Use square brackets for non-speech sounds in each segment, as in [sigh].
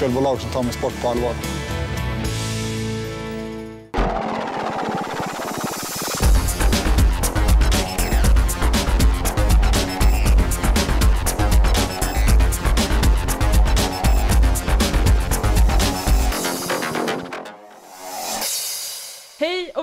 spelbolag som tar min sport på allvar.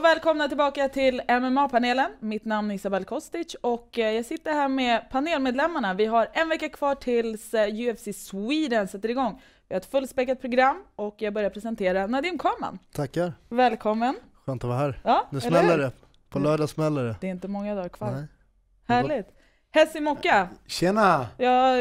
välkomna tillbaka till MMA-panelen. Mitt namn är Isabel Kostic och eh, jag sitter här med panelmedlemmarna. Vi har en vecka kvar tills eh, UFC Sweden sätter igång. Vi har ett fullspäckat program och jag börjar presentera Nadim Kaman. Tackar. Välkommen. Skönt att vara här. Ja, nu smäller det. På lördag smäller det. Det är inte många dagar kvar. Nej. Härligt. Hessi Mocka! Tjena! Ja,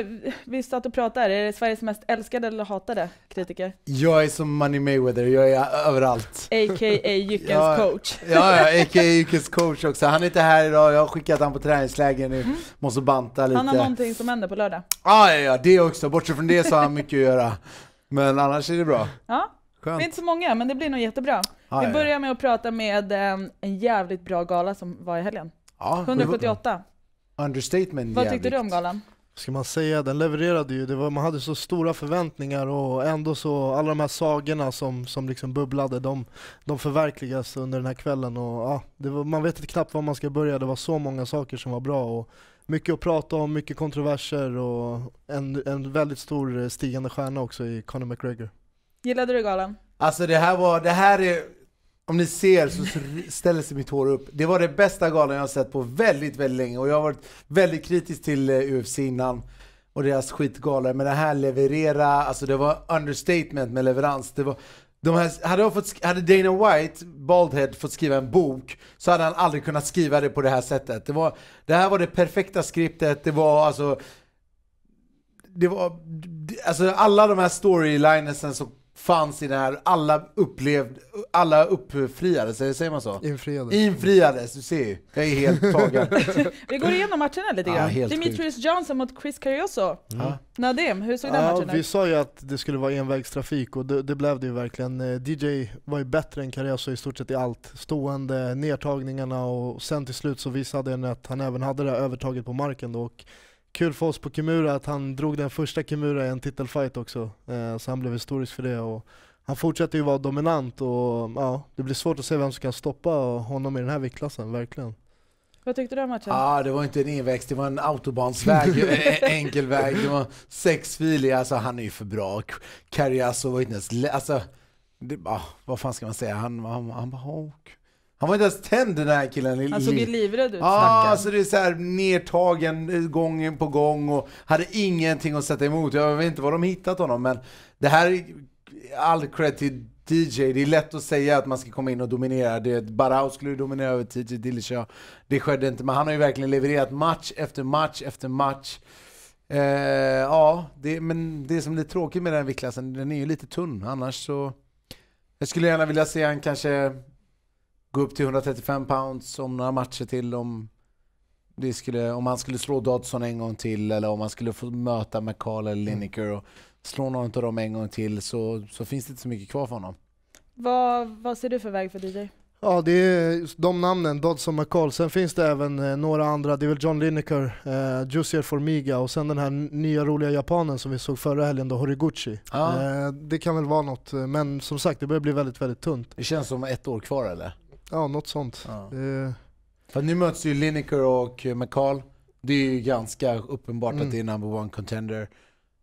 vi satt och pratade. Är det Sveriges mest älskade eller hatade kritiker? Jag är som Money Mayweather, jag är överallt. A.k.a. [laughs] Jyckens ja, coach. Ja, ja, a.k.a. Jyckens coach också. Han är inte här idag, jag har skickat han på träningsläger nu. Mm. Måste banta lite. Han har någonting som händer på lördag. Ah, ja, ja, det också. Bortsett från det så har han mycket att göra. Men annars är det bra. Ja, Skönt. Det är inte så många, men det blir nog jättebra. Ah, vi börjar ja. med att prata med eh, en jävligt bra gala som var i helgen. Ja, 178 understatement Vad tyckte du om galan? ska man säga, den levererade ju. Var, man hade så stora förväntningar och ändå så, alla de här sagorna som, som liksom bubblade, de, de förverkligas under den här kvällen. Och, ja, var, man vet knappt var man ska börja, det var så många saker som var bra. Och mycket att prata om, mycket kontroverser och en, en väldigt stor eh, stigande stjärna också i Conor McGregor. Gillade du galan? Alltså det här var, det här är om ni ser så ställer sig mitt hår upp. Det var det bästa galan jag sett på väldigt, väldigt länge. Och jag har varit väldigt kritisk till eh, UFC innan och deras skitgalor. Men det här leverera, alltså det var understatement med leverans. Det var, de här, hade, fått, hade Dana White, Baldhead, fått skriva en bok så hade han aldrig kunnat skriva det på det här sättet. Det, var, det här var det perfekta skriptet, det var alltså... Det var, alltså alla de här storylinesen som fanns i det här, alla upplevde, alla uppfriades, säger man så? Infriades. Infriades, du ser ju. Jag är helt tagen. [laughs] Vi går igenom matcherna lite grann. Ja, Dimitris sjukt. Johnson mot Chris Carioso. Mm. Nadim, hur såg den matchen ut? Vi sa ju att det skulle vara envägstrafik och det, det, blev det ju verkligen. Eh, DJ var ju bättre än Carioso i stort sett i allt. Stående, nedtagningarna och sen till slut så visade han att han även hade det här övertaget på marken då och kul för oss på Kimura att han drog den första Kimura i en titelfight också. Eh, så han blev historisk för det. Och han fortsätter ju vara dominant och ja, det blir svårt att se vem som kan stoppa honom i den här viktklassen, verkligen. Vad tyckte du om matchen? Ah, det var inte en inväxt, det var en autobansväg, [laughs] enkel väg. Det var sexfilig, alltså han är ju för bra. Carriasso var inte ens... Alltså, det, ah, vad fan ska man säga? Han, han, han bara... Oh, okay. Han var inte ens tänd den här killen. Han såg ju livrädd ut. Ja, ah, så alltså, det är så här nertagen eh, gång på gång och hade ingenting att sätta emot. Jag vet inte var de hittat honom men det här är all cred till DJ. Det är lätt att säga att man ska komma in och dominera. Det, Barao skulle dominera över DJ Dillashaw. Det skedde inte men han har ju verkligen levererat match efter match efter match. Eh, ja, det, men det som är tråkigt med den viktklassen, den är ju lite tunn annars så. Jag skulle gärna vilja se han kanske gå upp till 135 pounds om några matcher till om, det skulle, om han skulle slå Dodson en gång till eller om han skulle få möta McCall eller mm. Lineker och slå någon av dem en gång till så, så finns det inte så mycket kvar för honom. Vad, vad ser du för väg för DJ? Ja, det är de namnen, Dodson McCall. Sen finns det även eh, några andra, det är väl John Lineker, eh, Jussier Formiga och sen den här nya roliga japanen som vi såg förra helgen då, Horiguchi. Ah. Eh, det kan väl vara något, eh, men som sagt det börjar bli väldigt, väldigt tunt. Det känns som ett år kvar eller? Ja, något sånt. Ja. Det... Eh, För nu möts ju Lineker och McCall. Det är ju ganska uppenbart mm. att det är number one contender.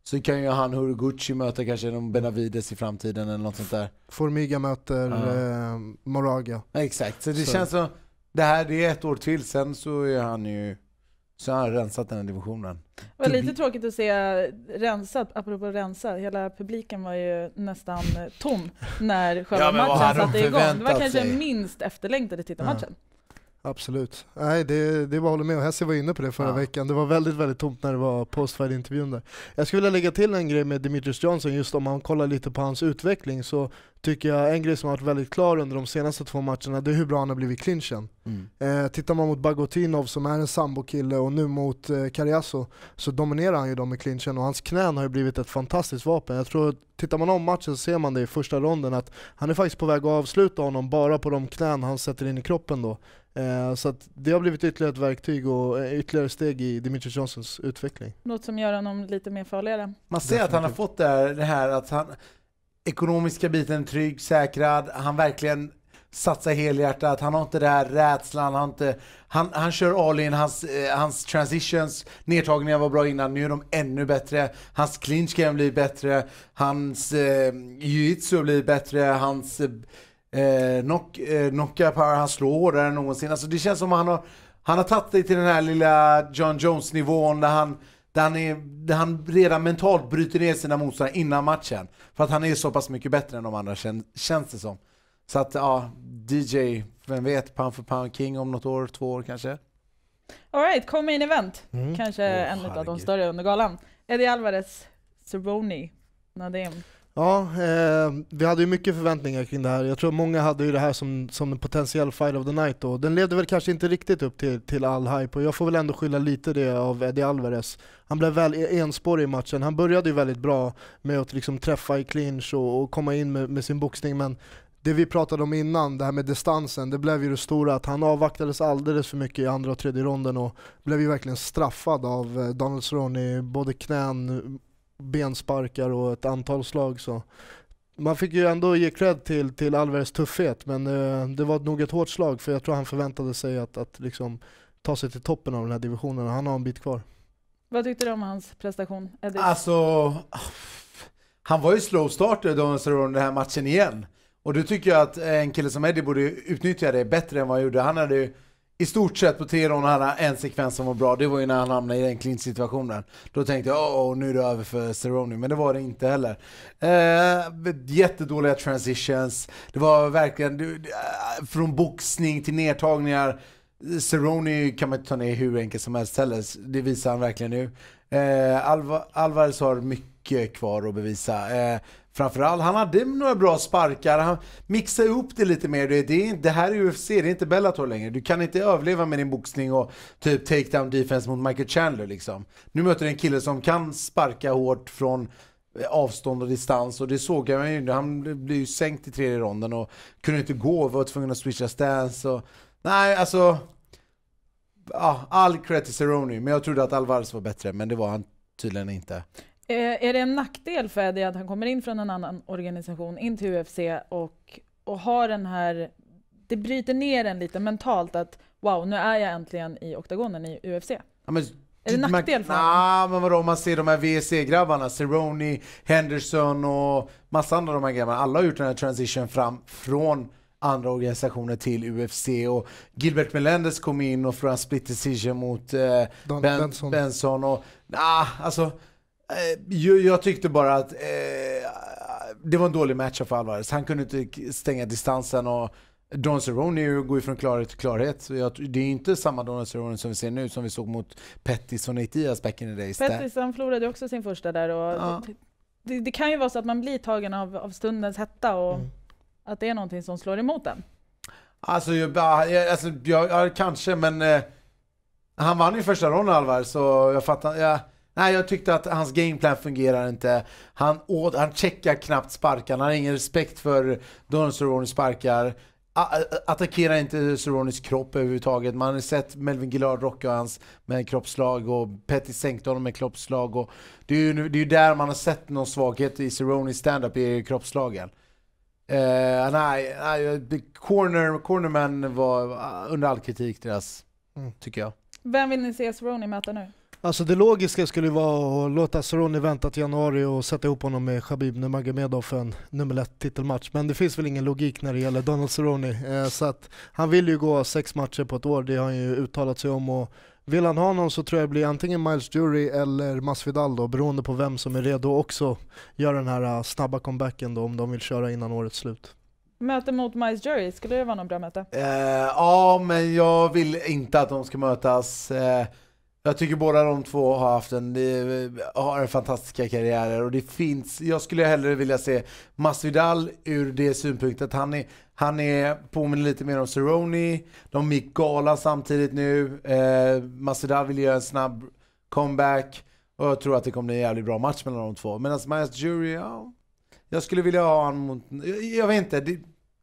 Så kan ju han Huruguchi möta kanske någon Benavides i framtiden eller något sånt där. Formiga möter ja. eh, Moraga. Ja, exakt, så det så. känns som det här det är ett år till, sen så är han ju så han har rensat den här divisionen. Det var lite tråkigt att se rensat, apropå rensa, hela publiken var ju nästan tom när själva ja, matchen satte igång. Det var kanske sig. minst efterlängtade tittarmatchen. Mm. Absolut. Nej, det, det är bara att hålla med. Hesse var inne på det förra ja. veckan. Det var väldigt, väldigt tomt när det var postfight-intervjun där. Jag skulle vilja lägga till en grej med Dimitris Johnson, just om man kollar lite på hans utveckling så tycker jag en grej som har varit väldigt klar under de senaste två matcherna, det är hur bra han har blivit i clinchen. Mm. Eh, tittar man mot Bagotinov som är en sambokille och nu mot eh, Carriasso så dominerar han ju dem i clinchen och hans knän har ju blivit ett fantastiskt vapen. Jag tror, tittar man om matchen så ser man det i första ronden att han är faktiskt på väg att avsluta honom bara på de knän han sätter in i kroppen då. Eh, så det har blivit ytterligare ett verktyg och eh, ytterligare steg i Dimitri Johnsons utveckling. Något som gör honom lite mer farligare. Man ser Definitivt. att han har fått det här, det här att han, ekonomiska biten trygg, säkrad, han verkligen satsar helhjärtat, han har inte den här rädslan, han, har inte, han, han kör all in, hans, eh, hans transitions, nedtagningar var bra innan, nu är de ännu bättre, hans clinch game blir bättre, hans eh, jiu-jitsu blir bättre, hans eh, Eh, knock, eh, knocka power, han slår hårdare än någonsin. Alltså det känns som han har, han har tagit dig till den här lilla John Jones-nivån där han, där han, är, där han redan mentalt bryter ner sina motståndare innan matchen. För att han är så pass mycket bättre än de andra kän, känns det som. Så att ja, DJ, vem vet, pound for pound king om något år, två år kanske. Alright, kom in event. Mm. Kanske oh, en av de större under galan. Eddie Alvarez, Cerrone, Nadim. Ja, eh, vi hade ju mycket förväntningar kring det här. Jag tror många hade ju det här som, som en potentiell fight of the night då. Den levde väl kanske inte riktigt upp till, till all hype och jag får väl ändå skylla lite det av Eddie Alvarez. Han blev väl e- enspårig i matchen. Han började ju väldigt bra med att liksom träffa i clinch och, och komma in med, med sin boxning men det vi pratade om innan, det här med distansen, det blev ju det stora att han avvaktades alldeles för mycket i andra och tredje ronden och blev ju verkligen straffad av eh, Donald Cerrone, både knän bensparkar och ett antal slag. Så. Man fick ju ändå ge cred till, till Alvarez tuffhet, men eh, det var nog ett hårt slag för jag tror han förväntade sig att, att liksom ta sig till toppen av den här divisionen och han har en bit kvar. Vad tyckte du om hans prestation? Eddie? Alltså, han var ju slowstarter, starter då den här matchen igen. Och då tycker jag att en kille som Eddie borde utnyttja det bättre än vad han gjorde. Han hade ju i stort sett på tre ronder hade han en sekvens som var bra. Det var ju när han hamnade i den clinch-situationen. Då tänkte jag åh, oh, nu är det över för Cerrone, men det var det inte heller. Eh, jättedåliga transitions. Det var verkligen det, eh, från boxning till nedtagningar. Cerrone kan man inte ta ner hur enkelt som helst heller. Det visar han verkligen nu. Eh, Alva, Alvarez har mycket kvar att bevisa. Eh, Framförallt, han hade några bra sparkar. Han mixade upp det lite mer. Det, är, det här är UFC, det är inte Bellator längre. Du kan inte överleva med din boxning och typ take down defense mot Michael Chandler liksom. Nu möter du en kille som kan sparka hårt från eh, avstånd och distans och det såg jag ju. Han blev ju sänkt i tredje ronden och kunde inte gå, var tvungen att switcha stance och... Nej, alltså... Ja, all cred till Cerrone, men jag trodde att Alvarez var bättre, men det var han tydligen inte. Eh, är det en nackdel för Eddie att han kommer in från en annan organisation, in till UFC och, och har den här... Det bryter ner en lite mentalt att wow, nu är jag äntligen i oktagonen i UFC. Ja, men, är det en nackdel för honom? men vadå om man ser de här WEC-grabbarna, Cerrone, Henderson och massa andra de här grabbarna. Alla har gjort den här transition fram från andra organisationer till UFC och Gilbert Melendez kom in och från split decision mot eh, ben, Benson. Benson och, nah, alltså Eh, jag, tyckte bara att eh, det var en dålig match för Alvarez. Han kunde inte stänga distansen och Don Cerrone går ju från klarhet till klarhet. Jag, det är inte samma Don Cerrone som vi ser nu som vi såg mot Pettis och Neitia back in the days. Pettis han förlorade också sin första där och ja. det, det, kan ju vara så att man blir tagen av, av stundens hetta och mm. att det är någonting som slår emot en. Alltså, jag, alltså jag, jag kanske men eh, han vann ju första ronden Alvarez så jag fattar. Jag, Nej, jag tyckte att hans gameplan fungerar inte. Han, åd, han checkar knappt sparkarna. Han har ingen respekt för Donald Cerrone sparkar. A attackerar inte Cerrones kropp överhuvudtaget. Man har sett Melvin Gillard rocka hans med kroppsslag och Petty sänkte honom med kroppsslag. Och det är ju det är där man har sett någon svaghet i Cerrones standup i kroppsslagen. Uh, eh, nej, nej, corner, cornerman var under all kritik deras, mm. tycker jag. Vem vill ni se Cerrone möta nu? Alltså det logiska skulle vara att låta Cerrone vänta till januari och sätta ihop honom med Khabib Nurmagomedov för en nummer ett titelmatch. Men det finns väl ingen logik när det gäller Donald Cerrone. Eh, så att han vill ju gå sex matcher på ett år, det har han ju uttalat sig om. Och vill han ha någon så tror jag det blir antingen Miles Jury eller Masvidal då, beroende på vem som är redo och också göra den här eh, snabba comebacken då om de vill köra innan årets slut. Möte mot Miles Jury, skulle det vara något bra möte? Uh, ja, men jag vill inte att de ska mötas. Uh, jag tycker båda de två har haft en, eh, har fantastiska karriärer och det finns, jag skulle hellre vilja se Masvidal ur det synpunktet att han är, han är, påminner lite mer om Cerrone, de gick gala samtidigt nu, eh, Masvidal vill göra en snabb comeback och jag tror att det kommer bli en jävligt bra match mellan de två. Medan Majas Jury, ja, jag skulle vilja ha honom mot, jag, jag vet inte, det,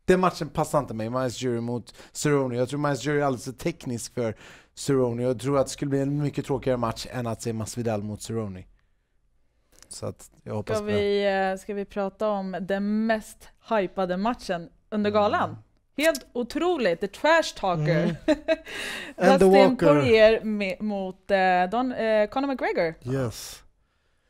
den matchen passar inte mig, Majas Jury mot Cerrone. Jag tror Majas Jury är alldeles för teknisk för Cerrone. Jag tror att det skulle bli en mycket tråkigare match än att se Masvidal mot Cerrone. Så att jag hoppas ska vi, på det. Eh, ska vi prata om den mest hypade matchen under mm. galan? Mm. Helt otroligt! The Trash Talker. Mm. [laughs] Dustin Poirier mot eh, Don, eh, Conor McGregor. Yes.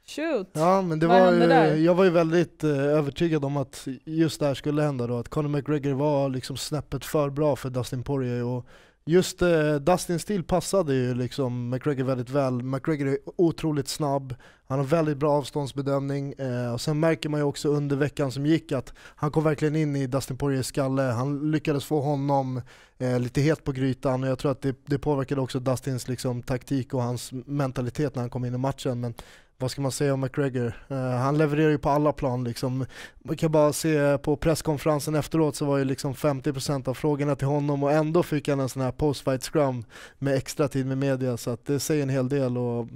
Shoot! Ja, men det Vad var där? jag var ju väldigt eh, övertygad om att just det här skulle hända då, att Conor McGregor var liksom snäppet för bra för Dustin Poirier och Just uh, Dustin Steele passade ju liksom McGregor väldigt väl. McGregor är otroligt snabb, han har väldigt bra avståndsbedömning. Uh, och sen märker man ju också under veckan som gick att han kom verkligen in i Dustin Poiriers skalle. Han lyckades få honom uh, lite het på grytan och jag tror att det, det påverkade också Dustins liksom, taktik och hans mentalitet när han kom in i matchen. Men vad ska man säga om McGregor? Uh, han levererar ju på alla plan liksom. Man kan bara se på presskonferensen efteråt så var ju liksom 50% av frågorna till honom och ändå fick han en sån här post-fight scrum med extra tid med media så att det säger en hel del och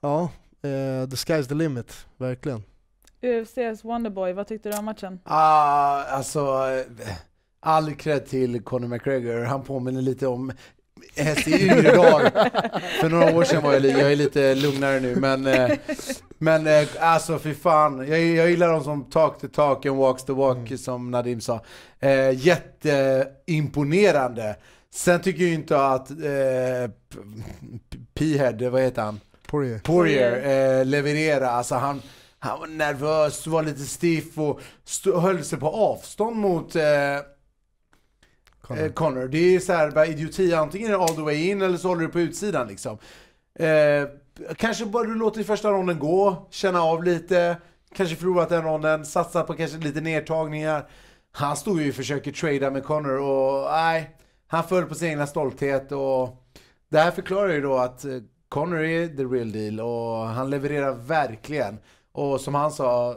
ja, uh, the sky's the limit, verkligen. UFCs Wonderboy, vad tyckte du om matchen? Ah, alltså eh, all cred till Conor McGregor. Han påminner lite om häst i yngre dagar. För några år sedan var jag, jag är lite lugnare nu, men, eh, men eh, alltså fy fan. Jag, jag gillar de som talk the talk and walks the walk, mm. som Nadim sa. Eh, jätteimponerande. Sen tycker jag inte att eh, P-head, vad heter han? Poirier. Poirier eh, leverera. Alltså han, han var nervös, var lite stiff och höll sig på avstånd mot eh, Connor. Eh, Connor. Det är såhär, här, bara idioti. Antingen är det all the way in eller så håller du på utsidan liksom. Eh, kanske bara du låter första ronden gå, känna av lite. Kanske förlorat den ronden, satsa på kanske lite nedtagningar. Han stod ju och försökte trada med Connor och nej, han föll på sin egna stolthet. Och det här förklarar ju då att eh, Connor är the real deal och han levererar verkligen. Och som han sa,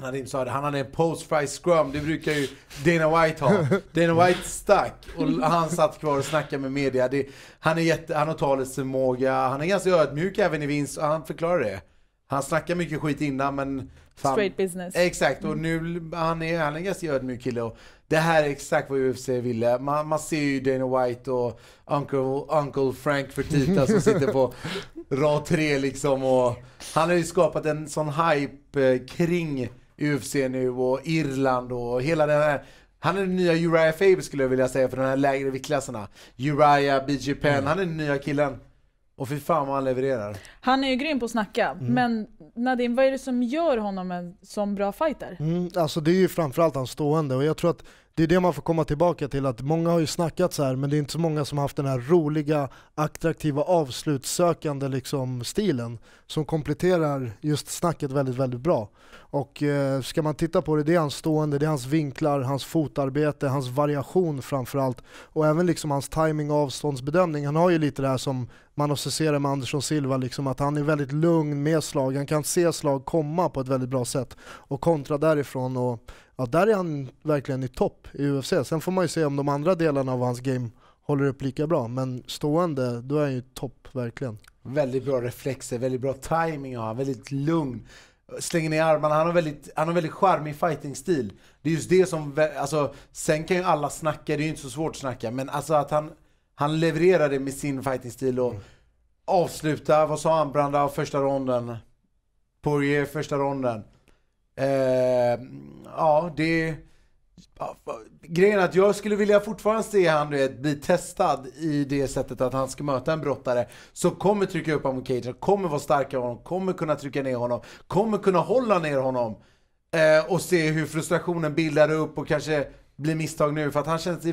Nadim sa det, han hade en post-fry scrum, det brukar ju Dana White ha. [laughs] Dana White stack och han satt kvar och snackade med media. Det, han, är jätte, han har talets förmåga, han är ganska ödmjuk även i vinst, Och han förklarar det. Han snackar mycket skit innan men... Fan, Straight business. Exakt, och nu, han är, han är en ganska ödmjuk kille. Och det här är exakt vad UFC ville. Man, man ser ju Dana White och Uncle, Uncle Frank Fertitta som sitter på [laughs] rad tre liksom. Och han har ju skapat en sån hype eh, kring UFC nu och Irland och hela den här han är den nya Uriah Faber skulle jag vilja säga för de här lägre viktklasserna. Uriah, BJ Penn, mm. han är den nya killen. Och fy fan vad han levererar. Han är ju grym på att snacka. Mm. Men Nadim, vad är det som gör honom en sån bra fighter? Mm, alltså det är ju framförallt hans stående och jag tror att det är det man får komma tillbaka till, att många har ju snackat så här men det är inte så många som har haft den här roliga, attraktiva, avslutsökande liksom, stilen som kompletterar just snacket väldigt, väldigt bra. Och eh, ska man titta på det, det är hans stående, det är hans vinklar, hans fotarbete, hans variation framförallt och även liksom hans timing och avståndsbedömning. Han har ju lite det här som man associerar med Andersson Silva, liksom att han är väldigt lugn med slag. Han kan se slag komma på ett väldigt bra sätt och kontra därifrån. Och, ja, där är han verkligen i topp i UFC. Sen får man ju se om de andra delarna av hans game håller upp lika bra. Men stående, då är han ju topp verkligen. Väldigt bra reflexer, väldigt bra timing har han, väldigt lugn. Slänger ner armarna, han har väldigt, han har väldigt charmig fightingstil. Det är just det som, alltså, sen kan ju alla snacka, det är ju inte så svårt att snacka, men alltså att han han levererade med sin fightingstil och mm. avsluta, vad sa han, Branda, första ronden? Poirier första ronden. Eh, ja, det... Grejen är att jag skulle vilja fortfarande se han vet, bli testad i det sättet att han ska möta en brottare som kommer trycka upp honom i cage, kommer vara starkare honom, kommer kunna trycka ner honom, kommer kunna hålla ner honom. Eh, och se hur frustrationen bildar upp och kanske blir misstag nu. För att han känns,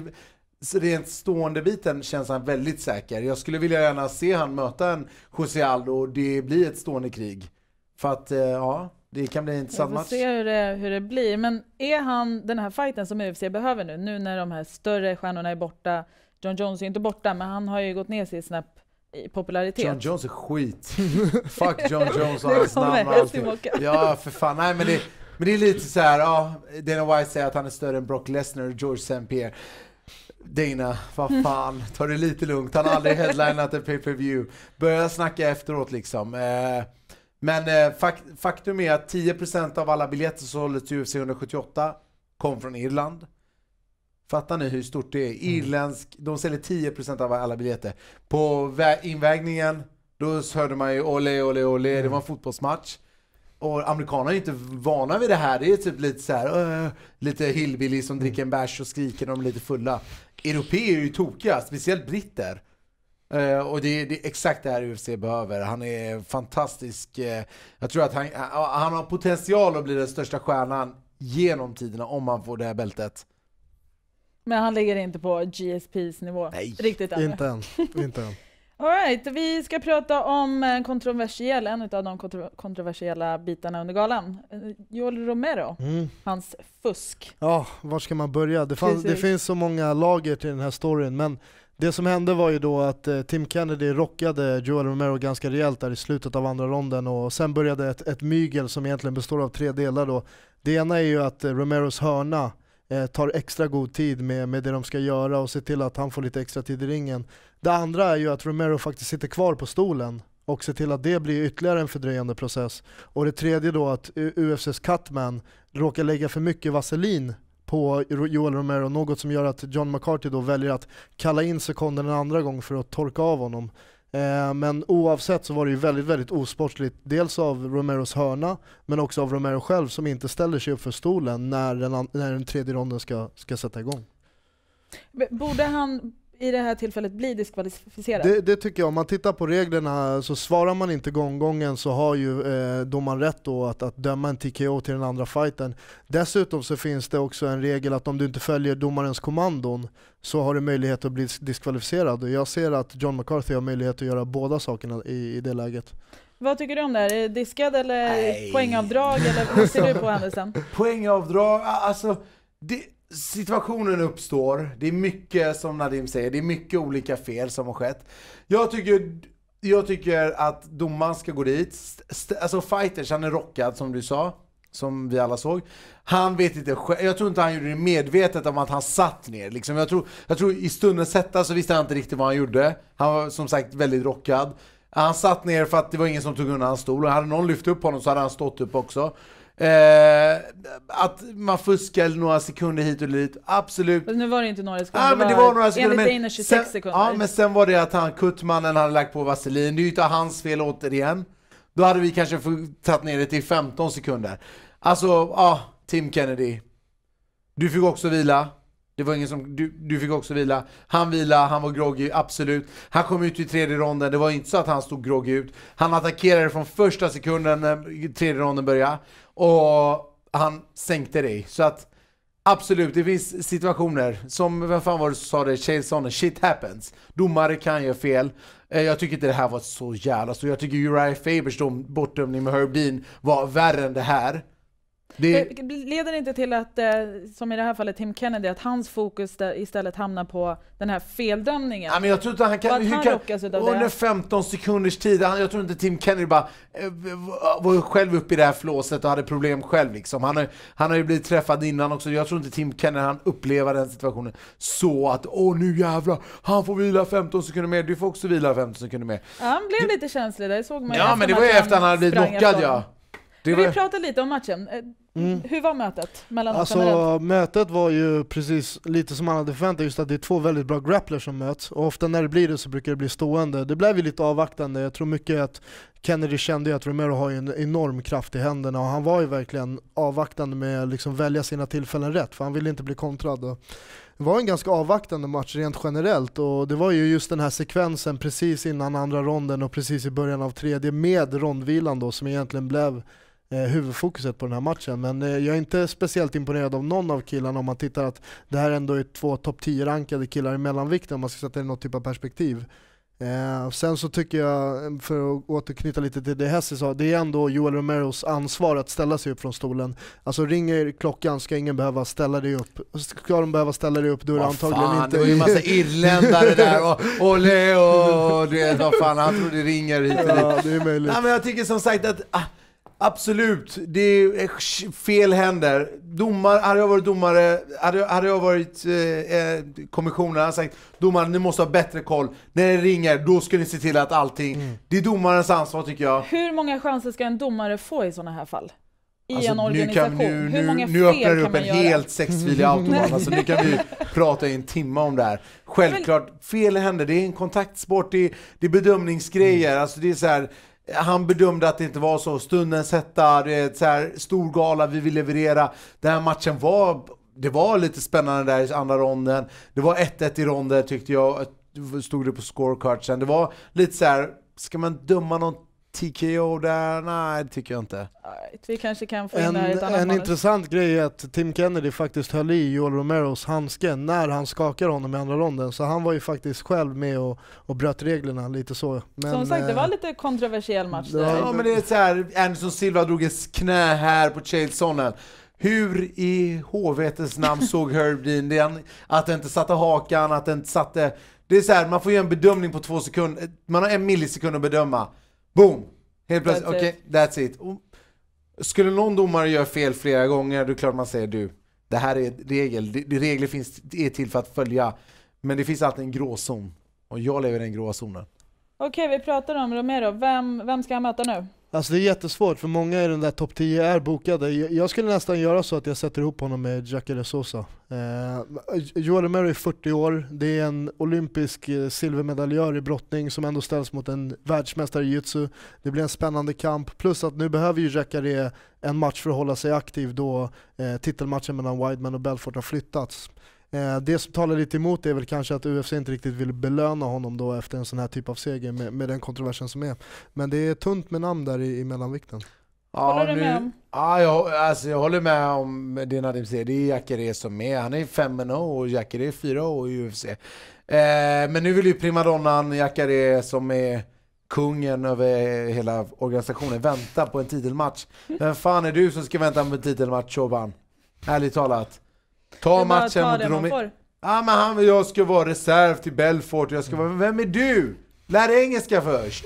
rent stående biten känns han väldigt säker. Jag skulle vilja gärna se han möta en José Aldo och det blir ett stående krig. För att, eh, ja, det kan bli en intressant match. Vi får se hur det, hur det blir. Men är han den här fighten som UFC behöver nu, nu när de här större stjärnorna är borta? John Jones är inte borta, men han har ju gått ner sig snabbt i popularitet. John Jones är skit. [laughs] Fuck John Jones och hans namn och allting. Ja, för fan. Nej, men det, men det är lite så här, ja, Dana White säger att han är större än Brock Lesnar och George St. Pierre. Dana, vad fan, ta det lite lugnt. Han har aldrig headlinat en pay per view Börja snacka efteråt liksom. Eh, men eh, faktum är att 10% av alla biljetter som såldes till UFC 178 kom från Irland. Fattar ni hur stort det är? Mm. Irländsk, de säljer 10% av alla biljetter. På invägningen, då hörde man ju ole, ole, ole, det var en fotbollsmatch. Och amerikaner är inte vana vid det här. Det är typ lite så här, uh, lite hillbilly som dricker en bärs och skriker när de är lite fulla. Europeer är ju tokiga, speciellt britter. Uh, och det är, det är, exakt det här UFC behöver. Han är fantastisk. Uh, jag tror att han, eh, han har potential att bli den största stjärnan genom tiderna om han får det här bältet. Men han ligger inte på GSPs nivå? Nej, riktigt ännu. inte än. Inte än. Alright, vi ska prata om en eh, kontroversiell, en av de kontro kontroversiella bitarna under galan. Eh, Joel Romero, mm. hans fusk. Ja, var ska man börja? Det, fanns, det, finns så många lager till den här storyn, men det som hände var ju då att eh, Tim Kennedy rockade Joel Romero ganska rejält där i slutet av andra ronden och sen började ett, ett mygel som egentligen består av tre delar då. Det ena är ju att eh, Romeros hörna Eh, tar extra god tid med, med det de ska göra och ser till att han får lite extra tid i ringen. Det andra är ju att Romero faktiskt sitter kvar på stolen och ser till att det blir ytterligare en fördröjande process. Och det tredje då att UFCs cutman råkar lägga för mycket vaselin på Joel Romero, något som gör att John McCarthy då väljer att kalla in sekonden en andra gång för att torka av honom. Eh, men oavsett så var det ju väldigt, väldigt osportsligt. Dels av Romeros hörna, men också av Romero själv som inte ställer sig upp för stolen när den, när den tredje ronden ska, ska sätta igång. Borde han, i det här tillfället bli diskvalificerad. Det, det, tycker jag. Om man tittar på reglerna så svarar man inte gånggången så har ju eh, domaren rätt då att, att döma en TKO till den andra fighten. Dessutom så finns det också en regel att om du inte följer domarens kommandon så har du möjlighet att bli diskvalificerad. jag ser att John McCarthy har möjlighet att göra båda sakerna i, i det läget. Vad tycker du om det här? Är det diskad eller Nej. poängavdrag? Eller hur ser du på händelsen? [laughs] Poängavdrag, alltså det situationen uppstår. Det är mycket, som Nadim säger, det är mycket olika fel som har skett. Jag tycker, jag tycker att domaren ska gå dit. Alltså fighters, han är rockad som du sa. Som vi alla såg. Han vet inte Jag tror inte han gjorde det medvetet om att han satt ner. Liksom. Jag, tror, jag tror i stunden sätta så visste han inte riktigt vad han gjorde. Han var som sagt väldigt rockad. Han satt ner för att det var ingen som tog undan hans stol. Och hade någon lyft upp honom så hade han stått upp också. Eh, att man fuskar några sekunder hit och dit, absolut. Men nu var det inte några sekunder. Ah, men det var några sekunder. Enligt Einar 26 sen, sekunder. Ja, men sen var det att han, kuttmannen hade lagt på vaselin. Det är ju inte hans fel återigen. Då hade vi kanske tagit ner det till 15 sekunder. Alltså, ja, ah, Tim Kennedy. Du fick också vila. Det var ingen som, du, du fick också vila. Han vila, han var groggy, absolut. Han kom ut i tredje ronden, det var inte så att han stod groggy ut. Han attackerade från första sekunden när tredje ronden började. Och han sänkte dig. Så att absolut, det finns situationer. Som, vem fan var det som sa det? Chael Sonnen, shit happens. Domare kan göra fel. Eh, jag tycker inte det här var så jävla så. Alltså, jag tycker Uriah Fabers bortdömning med Herb var värre än det här. Det... Leder det inte till att, eh, som i det här fallet Tim Kennedy, att hans fokus istället hamnar på den här feldömningen? Ja, men jag tror inte han kan... att han kan, utav under 15 sekunders tid, jag tror inte Tim Kennedy bara eh, var själv uppe i det här flåset och hade problem själv liksom. Han har, han har ju blivit träffad innan också. Jag tror inte Tim Kennedy han upplever den situationen så att åh nu jävlar, han får vila 15 sekunder mer, du får också vila 15 sekunder mer. Ja, han blev du... lite känslig där, såg man Ja, men det var ju efter han hade blivit knockad ja. Men vi pratar lite om matchen. Eh, mm. Hur var mötet? Mellan alltså, mötet var ju precis lite som man hade förväntat, just att det är två väldigt bra grapplers som möts. Och ofta när det blir det så brukar det bli stående. Det blev ju lite avvaktande. Jag tror mycket att Kennedy kände ju att Romero har ju en enorm kraft i händerna och han var ju verkligen avvaktande med att liksom välja sina tillfällen rätt, för han ville inte bli kontrad. det var en ganska avvaktande match rent generellt och det var ju just den här sekvensen precis innan andra ronden och precis i början av tredje med rondvilan då som egentligen blev Eh, huvudfokuset på den här matchen. Men eh, jag är inte speciellt imponerad av någon av killarna om man tittar att det här ändå är två topp 10-rankade killar i mellanvikten om man ska sätta det i något typ av perspektiv. Eh, sen så tycker jag, för att återknyta lite till det Hesse sa, det är ändå Joel Romeros ansvar att ställa sig upp från stolen. Alltså ringer klockan ska ingen behöva ställa dig upp. Ska de behöva ställa dig upp då är det antagligen fan, inte... det var ju en massa [laughs] irländare där och olé och du vet vad fan, han tror det ringer hit och dit. Ja, det är möjligt. Nej, men jag tycker som sagt att ah, Absolut, det är fel händer. Domar, hade jag varit domare, hade, hade jag varit eh, eh kommissionär, hade sagt domaren ni måste ha bättre koll. När det ringer, då ska ni se till att allting... Mm. Det är domarens ansvar tycker jag. Hur många chanser ska en domare få i sådana här fall? I alltså, en organisation? Nu, nu, Hur många fel kan nu öppnar du upp en helt sexfilig mm. automat. Alltså, nu kan vi prata i en timme om det här. Självklart, fel händer. Det är en kontaktsport, det är, det är bedömningsgrejer. Mm. Alltså, det är så här, han bedömde att det inte var så. Stundens hetta, så här, stor gala, vi vill leverera. Den här matchen var, det var lite spännande där i andra ronden. Det var 1-1 i ronden tyckte jag, stod det på scorecard sen. Det var lite så här, ska man döma någon TKO där, nej det tycker jag inte. vi kanske kan få in en, ett annat En manus. intressant grej är att Tim Kennedy faktiskt höll i Joel Romeros handske när han skakade honom i andra ronden. Så han var ju faktiskt själv med och, och bröt reglerna lite så. Men, Som sagt, det var en eh, lite kontroversiell match där. Ja men det är såhär, här, Anderson Silva drog ett knä här på Chaelsonen. Hur i HVTs namn [laughs] såg Herb Dean den? Att den inte satte hakan, att den inte satte... Det är så här, man får ju en bedömning på två sekunder, man har en millisekund att bedöma. Boom! Helt plötsligt, okej, okay, that's it. skulle någon domare göra fel flera gånger, då är det klart man säger du, det här är regel. Det, regler finns, är till för att följa. Men det finns alltid en gråzon. Och jag lever i den gråa zonen. Okej, vi pratar om Romero. Vem, vem ska han möta nu? Alltså det är jättesvårt, för många i den där topp 10 är bokade. Jag skulle nästan göra så att jag sätter ihop honom med Jacare Sosa. Eh, Joel Murray är 40 år, det är en olympisk eh, silvermedaljör i brottning som ändå ställs mot en världsmästare i jitsu. Det blir en spännande kamp, plus att nu behöver ju Jacare en match för att hålla sig aktiv då eh, titelmatchen mellan Wideman och Belfort har flyttats. Eh, det som talar lite emot det är väl kanske att UFC inte riktigt vill belöna honom då efter en sån här typ av seger med, med den kontroversen som är. Men det är tunt med namn där i, i mellanvikten. Ja, håller du nu, med om? Ja, jag, alltså, jag håller med om det Nadim säger. Det är Jacare som är. Han är 5-0 och Jacare 4-0 i UFC. Eh, men nu vill ju primadonnan Jacare som är kungen över hela organisationen vänta på en titelmatch. Vem fan är du som ska vänta på en titelmatch Shoban? Ärligt talat. Ta matchen mot Romania. Ja ah, men han, jag ska vara reserv till Belfort, jag ska vara, vem är du? Lär dig engelska först!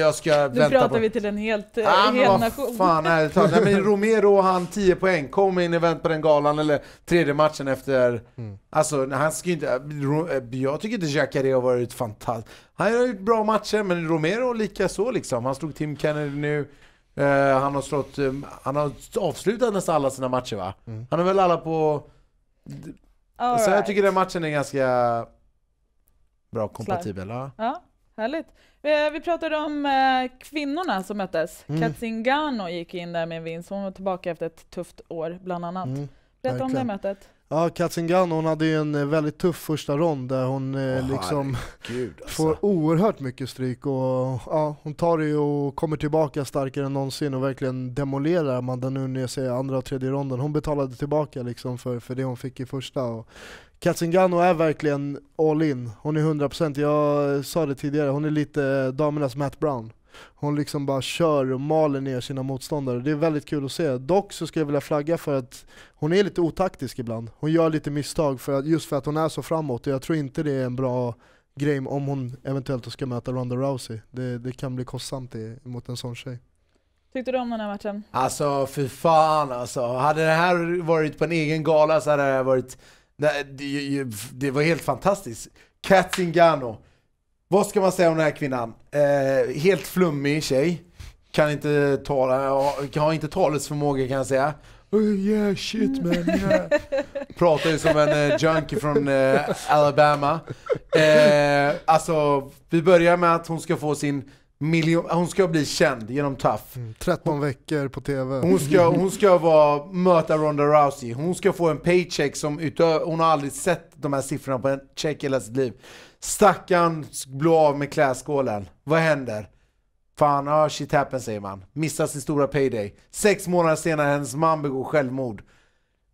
Jag ska nu pratar på... vi till en helt, ah, hel men nation. Fan, nej, nej, men Romero, han 10 poäng, kom in vänt på den galan, eller tredje matchen efter... Mm. Alltså, han ska inte... Eh, jag tycker inte Jacare har varit fantastisk. Han har gjort bra matcher, men Romero lika så liksom. Han slog Tim Kennedy nu. Eh, han har slått, eh, han har avslutat nästan alla sina matcher va? Mm. Han har väl alla på... All så right. jag tycker den matchen är ganska bra kompatibel. Ja. ja, härligt. Vi, eh, pratade om kvinnorna som möttes. Mm. Katzingano gick in där med en vinst. Hon var tillbaka efter ett tufft år bland annat. Mm. Berätta om det mötet. Ja, Katzingano hon hade ju en eh, väldigt tuff första rond där hon oh, liksom herregud, [laughs] alltså. får oerhört mycket stryk och ja, hon tar det och kommer tillbaka starkare än någonsin och verkligen demolerar Amanda Nunez i andra och tredje ronden. Hon betalade tillbaka liksom för, för det hon fick i första. Och Katzingano är verkligen all in, hon är 100%, jag sa det tidigare, hon är lite eh, damernas Matt Brown. Hon liksom bara kör och maler ner sina motståndare. Det är väldigt kul att se. Dock så skulle jag vilja flagga för att hon är lite otaktisk ibland. Hon gör lite misstag för att, just för att hon är så framåt och jag tror inte det är en bra grej om hon eventuellt ska möta Ronda Rousey. Det, det kan bli kostsamt det, mot en sån tjej. Tyckte du om den här matchen? Alltså fy fan alltså. Hade det här varit på en egen gala så hade det varit... Det, det, det var helt fantastiskt. Katzingano vad ska man säga om den här kvinnan? Eh, helt flummig tjej. Kan inte tala, har inte talets förmåga kan jag säga. Oh yeah shit man yeah. Pratar ju som en eh, junkie från eh, Alabama. Eh, alltså, vi börjar med att hon ska få sin miljon, hon ska bli känd genom Tough. Mm, 13 hon, veckor på TV. Hon ska, hon ska vara, möta Ronda Rousey. Hon ska få en paycheck som utö, hon har aldrig sett de här siffrorna på en check i hela sitt liv. Stackaren blir av med klädskålen. Vad händer? Fan, ah, shit happens säger man. Missar sin stora payday. Sex månader senare hennes man begår självmord.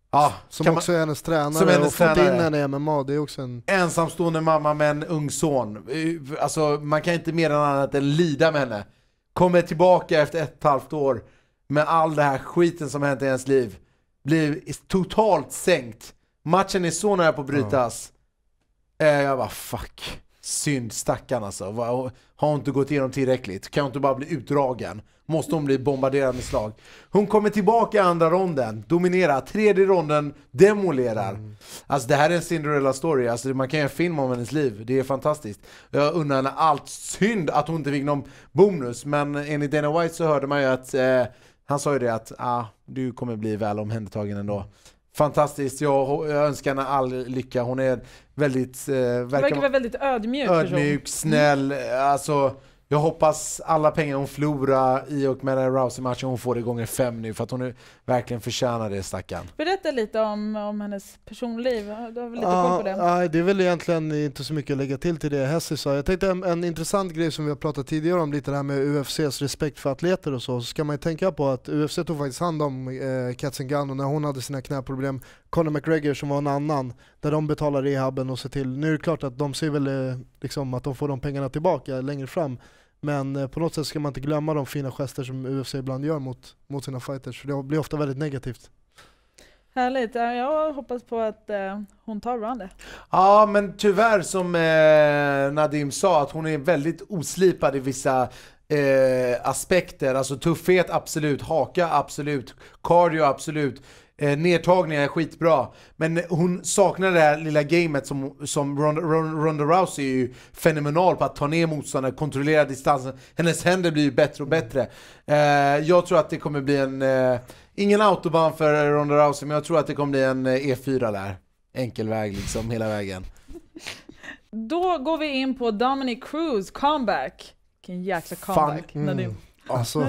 Ah, som också man, är hennes tränare som hennes och tränare. fått in henne i MMA. Det är också en... Ensamstående mamma med en ung son. Eh, alltså, man kan inte mer än annat än lida med henne. Kommer tillbaka efter ett, och ett halvt år med all den här skiten som hänt i hennes liv. Blir totalt sänkt. Matchen är så nära på att brytas. Mm. Eh, jag bara fuck. Synd stackarn alltså. Har hon inte gått igenom tillräckligt. Kan hon inte bara bli utdragen. Måste hon bli bombarderad med slag. Hon kommer tillbaka i andra ronden, dominerar. Tredje ronden, demolerar. Mm. Alltså det här är en Cinderella story. Alltså, man kan göra en film om hennes liv. Det är fantastiskt. Jag undrar henne allt. Synd att hon inte fick någon bonus. Men enligt Dana White så hörde man ju att eh, han sa ju det att ah, du kommer bli väl omhändertagen ändå fantastiskt. Jag, jag önskar henne all lycka. Hon är väldigt... Eh, verkar, verkar vara väldigt ödmjuk. Ödmjuk, person. snäll. Mm. Alltså, jag hoppas alla pengar hon förlorar i och med den Rousey-matchen, hon får det gånger fem nu för att hon nu verkligen förtjänar det stackaren. Berätta lite om, om hennes personliv, du har väl lite ah, koll på det? ah, det är väl egentligen inte så mycket att lägga till till det Hessie sa. Jag tänkte en, en intressant grej som vi har pratat tidigare om, lite det här med UFCs respekt för atleter och så. Så ska man ju tänka på att UFC tog faktiskt hand om eh, Katzengano när hon hade sina knäproblem. Conor McGregor som var en annan, där de betalar rehaben och ser till. Nu är det klart att de ser väl eh, liksom att de får de pengarna tillbaka längre fram. Men eh, på något sätt ska man inte glömma de fina gester som UFC ibland gör mot, mot sina fighters. för Det blir ofta väldigt negativt. Härligt. Jag hoppas på att eh, hon tar Ronda. Ja, men tyvärr som eh, Nadim sa, att hon är väldigt oslipad i vissa eh, aspekter. Alltså tuffhet, absolut. Haka, absolut. Cardio, absolut. Eh, nedtagningar är skitbra. Men hon saknar det här lilla gamet som, som Ronda, Ronda Rousey är ju fenomenal på att ta ner motståndare, kontrollera distansen. Hennes händer blir ju bättre och bättre. Eh, jag tror att det kommer bli en... Eh, ingen autobahn för Ronda Rousey, men jag tror att det kommer bli en E4 eh, e där. Enkel väg liksom, hela vägen. Då går vi in på Dominic Cruz comeback. Vilken jäkla comeback. Fan, mm. Alltså.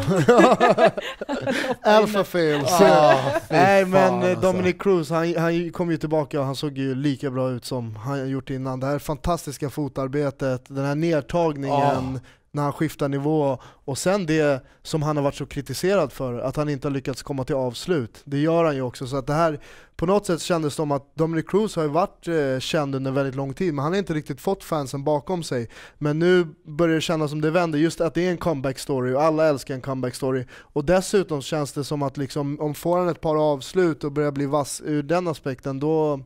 Alpha [laughs] [laughs] fails. Ah, ah Nej men fan, eh, alltså. Dominic Cruz, han, han kom ju tillbaka och han såg ju lika bra ut som han gjort innan. Det här fantastiska fotarbetet, den här nedtagningen, ah när han skiftar nivå och sen det som han har varit så kritiserad för, att han inte har lyckats komma till avslut. Det gör han ju också så att det här, på något sätt kändes det som att Dominic Cruz har ju varit eh, känd under väldigt lång tid men han har inte riktigt fått fansen bakom sig. Men nu börjar det kännas som det vänder, just att det är en comeback story och alla älskar en comeback story. Och dessutom känns det som att liksom, om får han ett par avslut och börjar bli vass ur den aspekten då,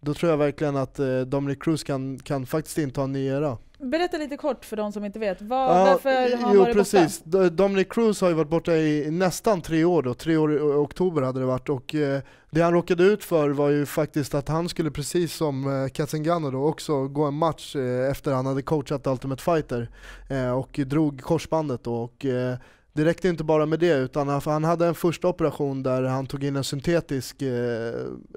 då tror jag verkligen att eh, Dominic Cruz kan, kan faktiskt inta en ny era. Berätta lite kort för de som inte vet. Var, ja, varför har han jo, varit precis. borta? Dominic Cruz har ju varit borta i nästan tre år då. Tre år i oktober hade det varit. Och eh, det han råkade ut för var ju faktiskt att han skulle precis som eh, Katzengano då också gå en match eh, efter han hade coachat Ultimate Fighter. Eh, och drog korsbandet då. Och, eh, det räckte inte bara med det utan han hade en första operation där han tog in en syntetisk, eh,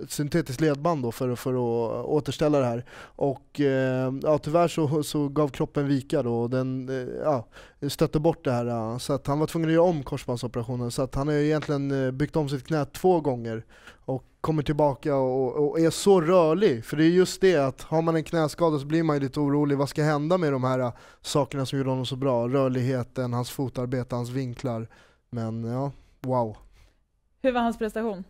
syntetisk ledband då för, för att återställa det här. Och eh, ja, tyvärr så, så gav kroppen vika då och den eh, ja, stötte bort det här. Eh, så att han var tvungen att göra om korsbandsoperationen så att han har egentligen byggt om sitt knä två gånger. Och kommer tillbaka och, och, är så rörlig. För det är just det att har man en knäskada så blir man ju lite orolig. Vad ska hända med de här äh, sakerna som gjorde honom så bra? Rörligheten, hans fotarbete, hans vinklar. Men ja, wow. Hur var hans prestation?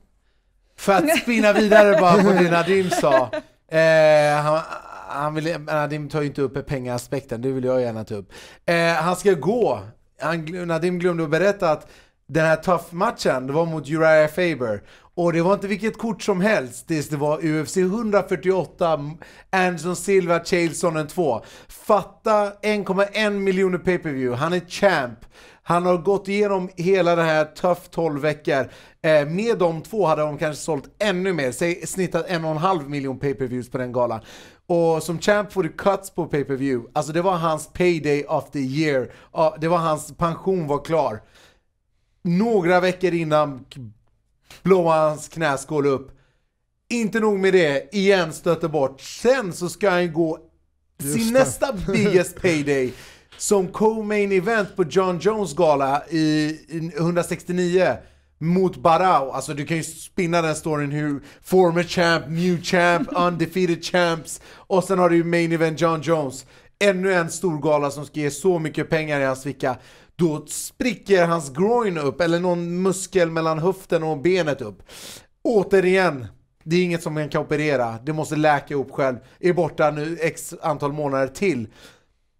För att spinna vidare bara på det Nadim sa. Eh, han, han vill, Nadim tar ju inte upp pengaspekten, det vill jag gärna ta upp. Eh, han ska gå. Han, Nadim glömde att berätta att den här tough-matchen, det var mot Uriah Faber. Och det var inte vilket kort som helst tills det var UFC 148 Anderson Silva Chaelsonen 2. Fatta 1,1 miljoner pay-per-view. Han är champ. Han har gått igenom hela det här tuff 12 veckor. Eh, med de två hade de kanske sålt ännu mer, säg snittat en och miljon pay-per-views på den galan. Och som champ får du cuts på pay-per-view. Alltså det var hans payday of the year. Det var hans pension var klar några veckor innan blåa hans knäskål upp. Inte nog med det, igen stöter bort. Sen så ska han gå Just sin det. nästa [laughs] biggest payday som co-main event på John Jones gala i, 169 mot Barao. Alltså du kan ju spinna den storyn hur former champ, new champ, [laughs] undefeated champs och sen har du ju main event John Jones. Ännu en stor gala som ska ge så mycket pengar i hans ficka då spricker hans groin upp, eller någon muskel mellan höften och benet upp. Återigen, det är inget som man kan operera. Det måste läka upp själv. Är borta nu x antal månader till.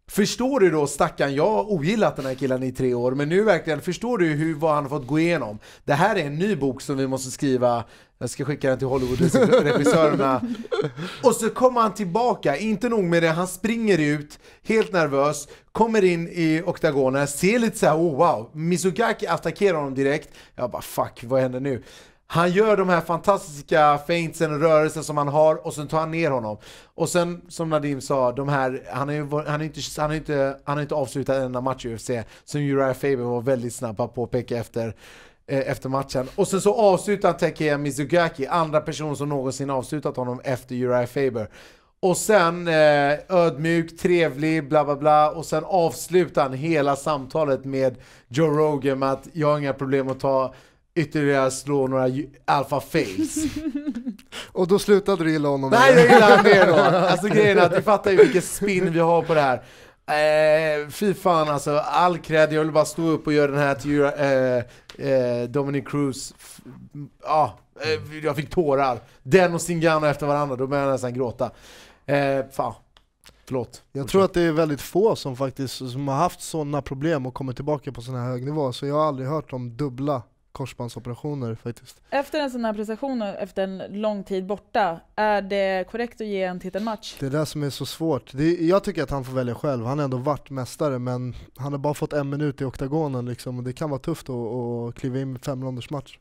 Förstår du då stackarn, jag har ogillat den här killen i tre år, men nu verkligen, förstår du hur, vad han har fått gå igenom? Det här är en ny bok som vi måste skriva jag ska skicka den till Hollywood-regissörerna. [laughs] och så kommer han tillbaka, inte nog med det, han springer ut, helt nervös, kommer in i oktagonen, ser lite såhär oh wow, Mizugaki attackerar honom direkt. Jag bara fuck, vad händer nu? Han gör de här fantastiska feintsen och rörelsen som han har och sen tar han ner honom. Och sen som Nadim sa, de här, han har ju han är inte, han är inte, han är inte avslutat en enda match i UFC. Som Uriah Faber var väldigt snabb på att påpeka efter. Eh, efter matchen. Och sen så avslutar han Takeya Mizugaki, andra personen som någonsin avslutat honom efter Uriah Faber. Och sen eh, ödmjuk, trevlig, bla bla bla. Och sen avslutar han hela samtalet med Joe Rogan med att jag har inga problem att ta ytterligare slå några alpha fails. [laughs] Och då slutade du gilla honom Nej, jag gillar honom mer då. [laughs] Alltså grejen är att vi fattar ju vilken spin vi har på det här. Eh, fy fan alltså, all cred. Jag vill bara stå upp och göra den här till eh, eh, Dominic Cruz, ah, eh, jag fick tårar. Den och Singano efter varandra, då började jag nästan gråta. Eh, fan. Förlåt. Jag tror att det är väldigt få som faktiskt som har haft sådana problem och kommit tillbaka på sån här hög nivå, så jag har aldrig hört om dubbla korsbandsoperationer faktiskt. Efter en sån här prestation, efter en lång tid borta, är det korrekt att ge en titelmatch? Det är det som är så svårt. Är, jag tycker att han får välja själv. Han har ändå varit mästare, men han har bara fått en minut i oktagonen liksom, det kan vara tufft att, att kliva in med femrondersmatch.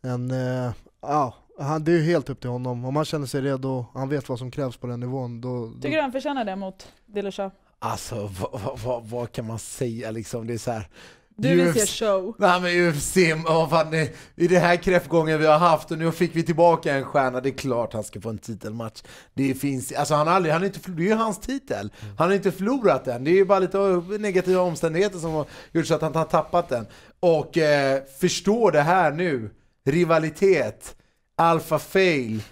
Men eh, ja, det är ju helt upp till honom. Om han känner sig redo, han vet vad som krävs på den nivån. Då, då... Tycker du han förtjänar det mot Dilosha? Alltså vad, vad, vad, vad, kan man säga liksom? Det är så här, du UFC, vill se show. Nej men UFC, vad fan, i, i den här kräftgången vi har haft och nu fick vi tillbaka en stjärna, det är klart han ska få en titelmatch. Det finns, alltså han har aldrig, han är inte, det är ju hans titel. Mm. Han har inte förlorat den, det är ju bara lite negativa omständigheter som har gjort så att han har tappat den. Och eh, förstå det här nu, rivalitet, alpha fail.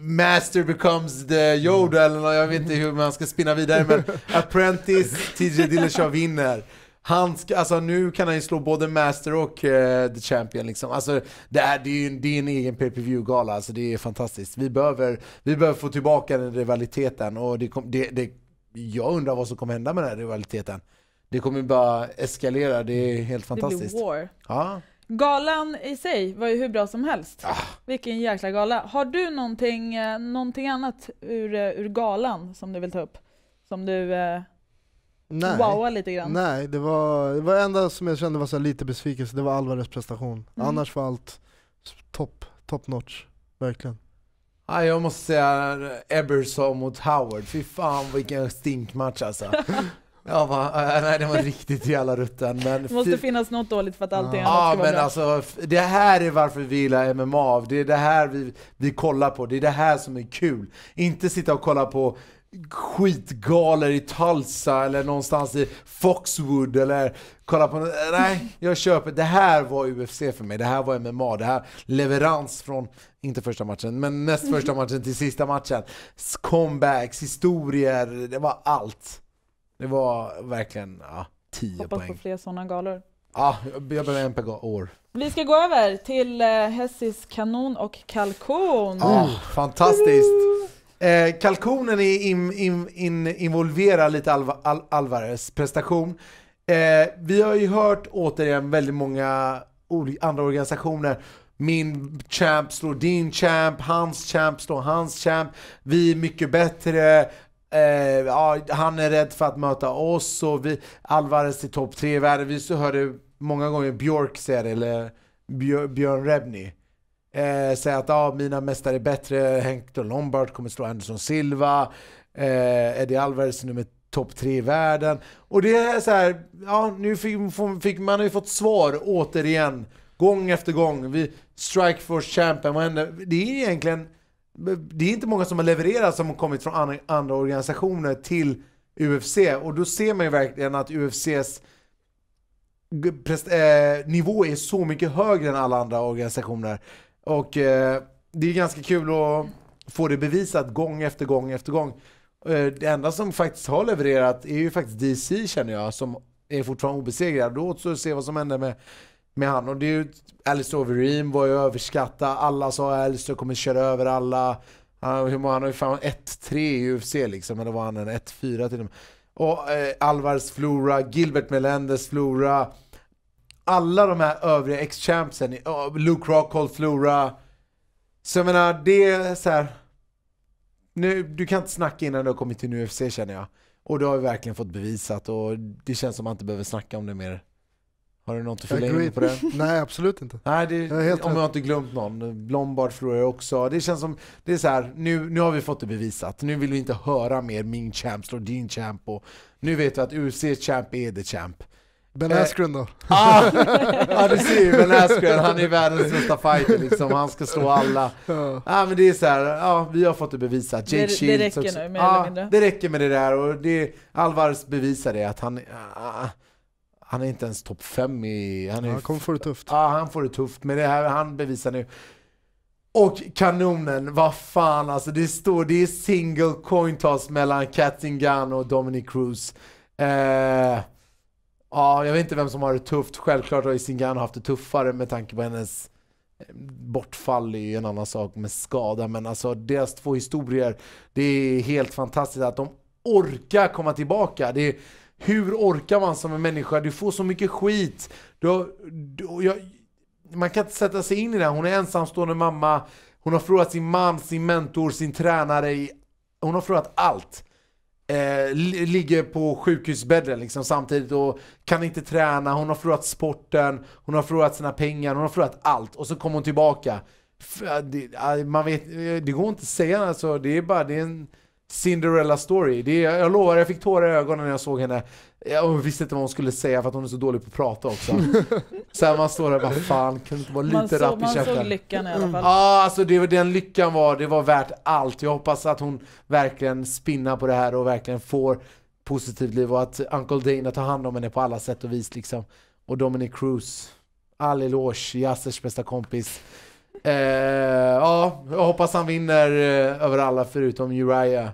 Master becomes the Yoda mm. eller jag vet inte hur man ska spinna vidare men [laughs] Apprentice, TJ Dillashaw vinner han ska, alltså, nu kan han ju slå både Master och uh, The Champion. Liksom. Alltså, det, är, det, är ju, det är en egen pay view gala alltså, det är fantastiskt. Vi behöver, vi behöver få tillbaka den rivaliteten. Och det kom, det, det, jag undrar vad som kommer hända med den här rivaliteten. Det kommer bara eskalera, det är mm. helt fantastiskt. Det blir war. Ja. Galan i sig var ju hur bra som helst. Ah. Vilken jäkla gala. Har du någonting, eh, någonting annat ur, eh, ur galan som du vill ta upp? Som du eh, Nej. wowa lite grann? Nej, det var det var enda som jag kände var så lite besvikelse, det var Alvarez prestation. Mm. Annars var allt topp, top notch. Verkligen. Ah, jag måste säga Eberson mot Howard, fy fan vilken stinkmatch alltså. [laughs] Jag bara, eh, nej det var riktigt jävla rutten. Men det måste finnas något dåligt för att allt ah, annat ska men vara alltså, Det här är varför vi gillar MMA, det är det här vi, vi kollar på, det är det här som är kul. Inte sitta och kolla på skitgaler i Tulsa eller någonstans i Foxwood eller kolla på Nej, jag köper. Det här var UFC för mig. Det här var MMA. Det här leverans från, inte första matchen, men näst första matchen till sista matchen. Comebacks, historier, det var allt. Det var verkligen, ja, 10 Hoppas poäng. Hoppas på fler sådana galor. Ja, jag behöver en per år. Vi ska gå över till eh, Hessis kanon och kalkon. Ja, fantastiskt! Eh, kalkonen in, in, in, involverar lite Alva, Al, Alvarez prestation. Eh, vi har ju hört återigen väldigt många andra organisationer. Min champ slår din champ, hans champ slår hans champ. Vi är mycket bättre. Eh, ja, han är rädd för att möta oss och vi, Alvarez är topp tre i världen. Vi så hörde många gånger Björk säga det, eller Björn Rebny eh, säga att ah, mina mästare är bättre, Hector Lombard kommer slå Anderson Silva, eh, Eddie Alvarez nummer topp tre i världen. Och det är så här, ja, nu fick, fick, man har ju fått svar återigen, gång efter gång. Vi, force champion, vad händer? Det är egentligen, det är inte många som har levererat som har kommit från andra, andra organisationer till UFC. Och då ser man ju verkligen att UFCs eh, nivå är så mycket högre än alla andra organisationer. Och eh, det är ganska kul att få det bevisat gång efter gång efter gång. Eh, det enda som faktiskt har levererat är ju faktiskt DC känner jag, som är fortfarande obesegrad. Då återstår att se vad som händer med, med han. Och det är ju, Alistair Overeem var ju överskattad. Alla sa att Alistair kommer köra över alla. Han, han har ju fan 1-3 i UFC liksom, eller var han en 1-4 till och med? Och eh, Alvars Flora, Gilbert Melendez Flora alla de här övriga ex-champsen, Luke Rock, Flora. Så jag menar, det är så här, Nu, du kan inte snacka innan du har kommit till UFC känner jag. Och det har vi verkligen fått bevisat och det känns som att man inte behöver snacka om det mer. Har du något att fylla in på det? [laughs] Nej, absolut inte. Nej, det, jag helt om jag inte glömt någon. Lombard förlorade också. Det känns som, det är så här, nu, nu har vi fått det bevisat. Nu vill vi inte höra mer min champ slår din champ. Och nu vet vi att UFC champ är the champ. Ben eh, Askren då? [laughs] Ah! [laughs] ja du ser ju Ben Askren, han är världens bästa fighter liksom, han ska slå alla. Ja ah, men det är så här, ja vi har fått det bevisat. Jake det, Shields det räcker nu mer Det räcker med det där och det, Alvarez bevisar det att han, ah, han är inte ens topp 5 i... Han, är, han kommer få det tufft. Ja han får det tufft, men det här, han bevisar nu. Och kanonen, vad fan alltså det står, det är single coin toss mellan Katzingan och Dominic Cruz. Eh, Ja, jag vet inte vem som har det tufft. Självklart har Isingan haft det tuffare med tanke på hennes eh, bortfall är ju en annan sak med skada. Men alltså deras två historier, det är helt fantastiskt att de orkar komma tillbaka. Det är, hur orkar man som en människa? Du får så mycket skit. Du, du, jag, man kan inte sätta sig in i det. Hon är ensamstående mamma. Hon har förlorat sin man, sin mentor, sin tränare. Hon har förlorat allt eh, ligger på sjukhusbädden liksom, samtidigt och kan inte träna, hon har förlorat sporten, hon har förlorat sina pengar, hon har förlorat allt. Och så kommer hon tillbaka. Det, man vet, eh, det går inte att säga alltså, det är bara det är en Cinderella story. Det, jag lovar, jag fick tårar i ögonen när jag såg henne. Hon visste inte vad hon skulle säga för att hon är så dålig på att prata också. [laughs] så här, man står där och bara fan, kan inte vara lite så, rapp i käften? Man såg lyckan i alla fall. Ja, ah, alltså det, den lyckan var, det var värt allt. Jag hoppas att hon verkligen spinnar på det här och verkligen får positivt liv och att Uncle Dana tar hand om henne på alla sätt och vis liksom. Och Dominic Cruz, all eloge, Yassers bästa kompis. Eh, ja, jag hoppas han vinner eh, över alla förutom Uriah.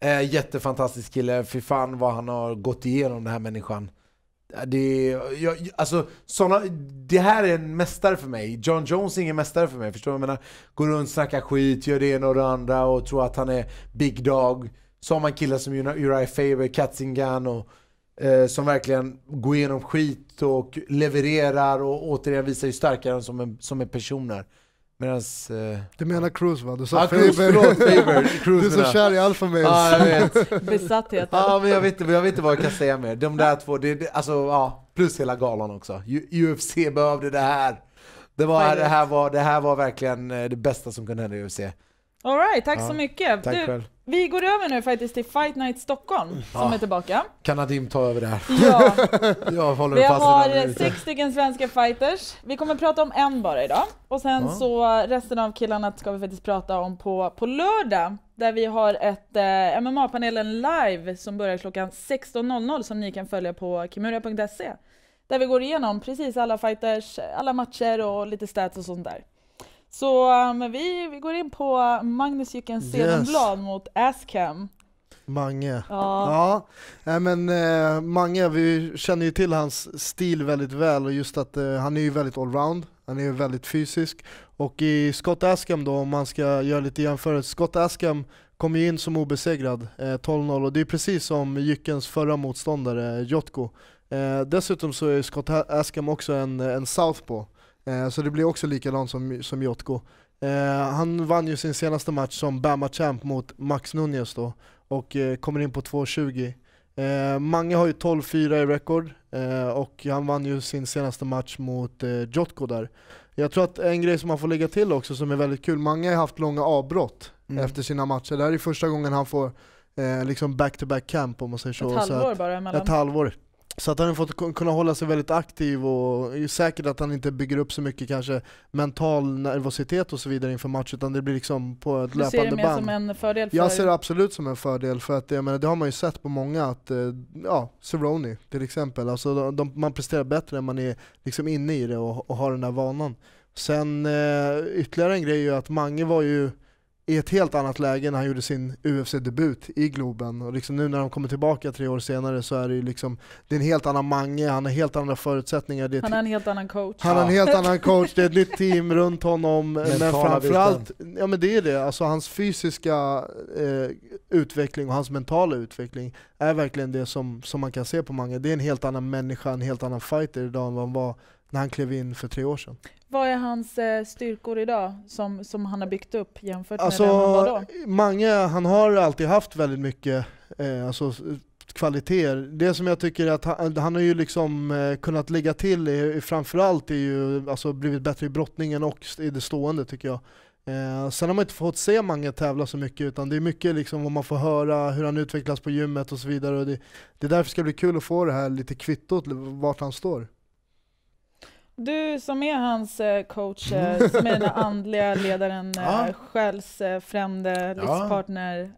Eh, jättefantastisk kille. Fy fan vad han har gått igenom den här människan. Eh, det, jag, alltså, såna, det här är en mästare för mig. John Jones är ingen mästare för mig. Förstår du? Jag menar, går runt, snackar skit, gör det ena och det andra och tror att han är big dog. Så har man killar som Uriah Faber, Katzingan och eh, som verkligen går igenom skit och levererar och återigen visar sig starkare än som, en, som är personer. Medans, eh... Du menar Cruise va? Du sa ah, Faber. Förlåt, Faber. [laughs] du är så kär i Alfa Males. Ah, jag vet. [laughs] Besattheten. Ja, ah, men jag vet, jag vet inte vad jag kan säga mer. De där två, det, det, alltså, ja, plus hela galan också. UFC behövde det här. Det, var, det, här var, det här var verkligen eh, det bästa som kunde hända i UFC. Alright, tack ja, så mycket. Tack du, vi går över nu faktiskt till Fight Night Stockholm mm. som ah. är tillbaka. Kan Nadim ta över [laughs] det här? Ja. Jag håller vi har sex stycken svenska fighters. Vi kommer prata om en bara idag. Och sen ja. så resten av killarna ska vi faktiskt prata om på, på lördag. Där vi har ett eh, MMA-panelen live som börjar klockan 16.00 som ni kan följa på kimura.se. Där vi går igenom precis alla fighters, alla matcher och lite stats och sånt där. Så um, vi, vi går in på Magnus Jykens Sedenblad yes. mot Ascam. Mange. Ja. ja. men eh, Mange, vi känner ju till hans stil väldigt väl och just att eh, han är ju väldigt allround. Han är ju väldigt fysisk. Och i Scott Askham då, om man ska göra lite jämförelse, Scott Askham kom ju in som obesegrad, eh, 12-0, och det är precis som Jyckens förra motståndare Jotko. Eh, dessutom så är Scott Askham också en, en southpaw. Eh, så det blir också likadant som, som Jotko. Eh, han vann ju sin senaste match som Bama Champ mot Max Nunez då och eh, kommer in på 2.20. Eh, Mange har ju 12-4 i rekord eh, och han vann ju sin senaste match mot eh, Jotko där. Jag tror att en grej som man får lägga till också som är väldigt kul, Mange har haft långa avbrott mm. efter sina matcher. Det här är första gången han får eh, liksom back-to-back -back camp om man säger så. Ett halvår så att, bara emellan. Ett halvår. Så att han har fått kunna hålla sig väldigt aktiv och är säkert att han inte bygger upp så mycket kanske mental nervositet och så vidare inför match utan det blir liksom på ett du löpande band. Du ser det mer band. som en fördel? För... Jag ser det absolut som en fördel för att jag menar, det har man ju sett på många att, eh, ja, Cerrone till exempel, alltså de, man presterar bättre när man är liksom inne i det och, och har den där vanan. Sen eh, ytterligare en grej är ju att Mange var ju i ett helt annat läge när han gjorde sin UFC-debut i Globen. Och liksom nu när de kommer tillbaka tre år senare så är det ju liksom, det är en helt annan Mange, han har helt andra förutsättningar. han har en helt annan coach. Han har ja. en helt annan coach, det är ett nytt team runt honom. Men, men framförallt, ja men det är det, alltså hans fysiska eh, utveckling och hans mentala utveckling är verkligen det som, som man kan se på Mange. Det är en helt annan människa, en helt annan fighter idag än vad han var när han klev in för tre år sedan. Vad är hans eh, styrkor idag som, som han har byggt upp jämfört alltså, med den han var då? Mange, han har alltid haft väldigt mycket eh, alltså, kvaliteter. Det som jag tycker att han, han har ju liksom eh, kunnat lägga till är, framförallt är ju alltså blivit bättre i brottningen och i det stående tycker jag. Eh, sen har man inte fått se Mange tävla så mycket utan det är mycket liksom vad man får höra, hur han utvecklas på gymmet och så vidare. Och det, det är därför det ska bli kul att få det här lite kvittot vart han står. Du som är hans eh, coach, eh, [laughs] som är den andliga ledaren, eh, ja. själsfrände, livspartner.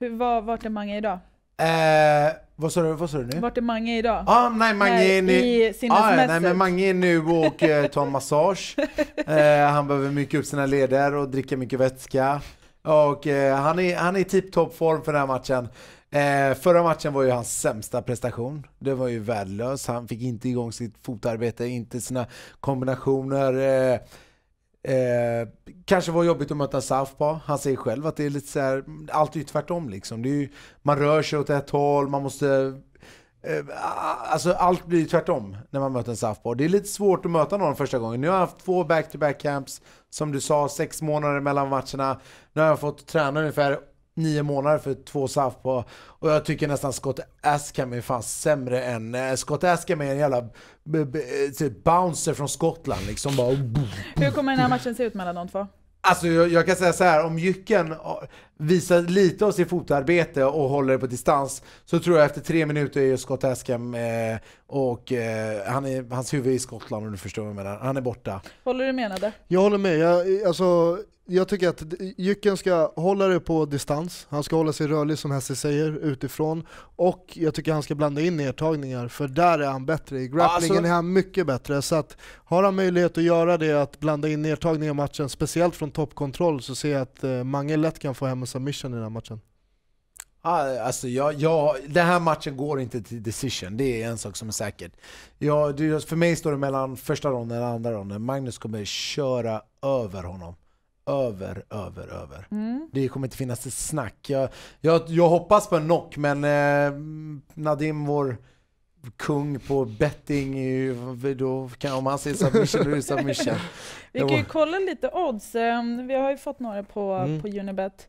Hur, var, vart är Mange idag? Eh, vad sa du, vad sa du nu? Vart är Mange idag? Ah, nej, Mange är nu... I ah, nej, men Mange är nu och eh, tar massage. [laughs] Eh, han behöver mycket upp sina leder och dricka mycket vätska. Och eh, han är, han är i tipptopp form för den här matchen. Eh, förra matchen var ju hans sämsta prestation. Det var ju värdelös. Han fick inte igång sitt fotarbete, inte sina kombinationer. Eh, Eh, kanske var jobbigt att möta Southpaw. Han säger själv att det är lite så här, allt är ju tvärtom liksom. Det är ju, man rör sig åt ett håll, man måste... Eh, alltså allt blir ju tvärtom när man möter en Southpaw. Det är lite svårt att möta någon första gången. Nu har jag haft två back-to-back -back camps, som du sa, sex månader mellan matcherna. Nu har jag fått träna ungefär nio månader för två SAF på, och jag tycker nästan Scott Askham är fan sämre än... Eh, Scott Askham är en jävla eh, typ bouncer från Skottland liksom. Bara, Hur kommer den här matchen se ut mellan de två? Alltså jag, jag kan säga så här, om Jycken visar lite av sitt fotarbete och håller det på distans så tror jag efter tre minuter är Scott Askham eh, och eh, han är, hans huvud är i Skottland om du förstår vad jag menar. Han är borta. Håller du med Nadde? Jag håller med. Jag, alltså, jag tycker att Jycken ska hålla det på distans. Han ska hålla sig rörlig som Hesse säger utifrån och jag tycker han ska blanda in nedtagningar för där är han bättre. I grapplingen alltså... är han mycket bättre så att har han möjlighet att göra det, att blanda in nedtagningar i matchen, speciellt från toppkontroll så ser jag att eh, Mange lätt kan få hem med submission i den här matchen? Ah, alltså jag, jag, den här matchen går inte till decision, det är en sak som är säker. för mig står det mellan första ronden och andra ronden. Magnus kommer köra över honom. Över, över, över. Mm. Det kommer inte finnas ett snack. Jag, jag, jag hoppas på en knock, men eh, Nadim, vår kung på betting, då kan, om han säger submission då är det submission. [laughs] Vi kan ju kolla lite odds. Ehm, vi har ju fått några på, mm. på Unibet.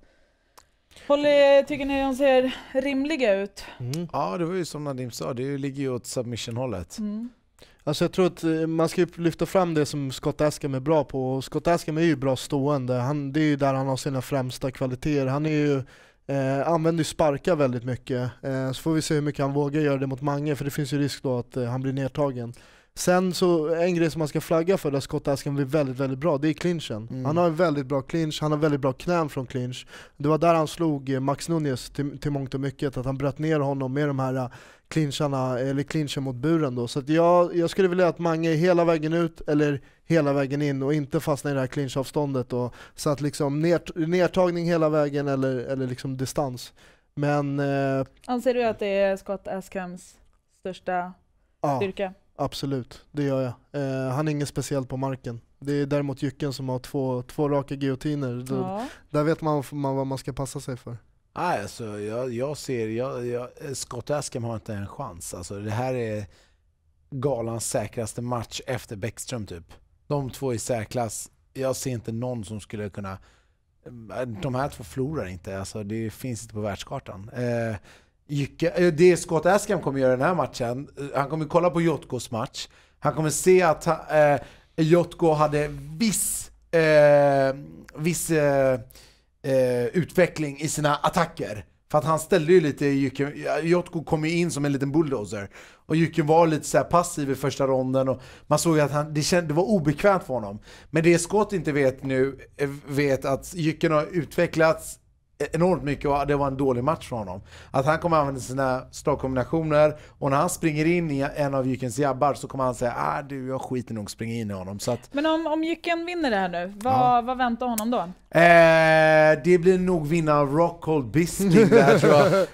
Håller, tycker ni de ser rimliga ut? Mm. Ja, det var ju som Nadim sa, det ligger ju åt submission-hållet. Mm. Alltså jag tror att eh, man ska lyfta fram det som Scott Askham är bra på, och Scott Askham är ju bra stående. Han, det är ju där han har sina främsta kvaliteter. Han är ju Eh, använder ju sparkar väldigt mycket, eh, så får vi se hur mycket han vågar göra det mot Mange, för det finns ju risk då att eh, han blir nedtagen. Sen så, en grej som man ska flagga för där Scott Asken blir väldigt väldigt bra, det är clinchen. Mm. Han har en väldigt bra clinch, han har väldigt bra knän från clinch. Det var där han slog eh, Max Nunez till, till mångt och mycket, att han bröt ner honom med de här eh, clincharna, eller clinchen mot buren då. Så jag, jag skulle vilja att Mange är hela vägen ut, eller hela vägen in och inte fastna i det här clinchavståndet. Då. Så att liksom ner, nertagning hela vägen eller, eller liksom distans. Men... Eh, Anser du att det är Scott Askhams största ja. styrka? Absolut, det gör jag. Eh, han är ingen speciell på marken. Det är däremot Jycken som har två, två raka giotiner. Ja. Då, där vet man, man vad man ska passa sig för. Nej, alltså, jag, jag ser... Jag, jag, eh, Scott Askham har inte en chans. Alltså, det här är galans säkraste match efter Bäckström typ. De två i särklass. Jag ser inte någon som skulle kunna... Eh, de här två förlorar inte. Alltså, det finns inte på världskartan. Eh, Jycke, eh, det Scott Askham kommer göra den här matchen, eh, han kommer kolla på Jotkos match. Han kommer se att eh, Jotko hade viss, eh, viss eh, eh, utveckling i sina attacker. För att han ställde ju lite Jycken, Jotko kom ju in som en liten bulldozer. Och Jycken var lite så passiv i första ronden och man såg ju att han, det, känd, det var obekvämt för honom. Men det Scott inte vet nu, vet att Jycken har utvecklats E- enormt mycket och det var en dålig match för honom. Att han kommer använda sina startkombinationer och när han springer in i en av Jykens jabbar så kommer han säga ah, du jag skiter nog springa in i honom. Så att... Men om, om Jycken vinner det här nu, vad, ja. vad väntar honom då? Eh, det blir nog vinna Rockhold Biscuit där tror jag. [laughs]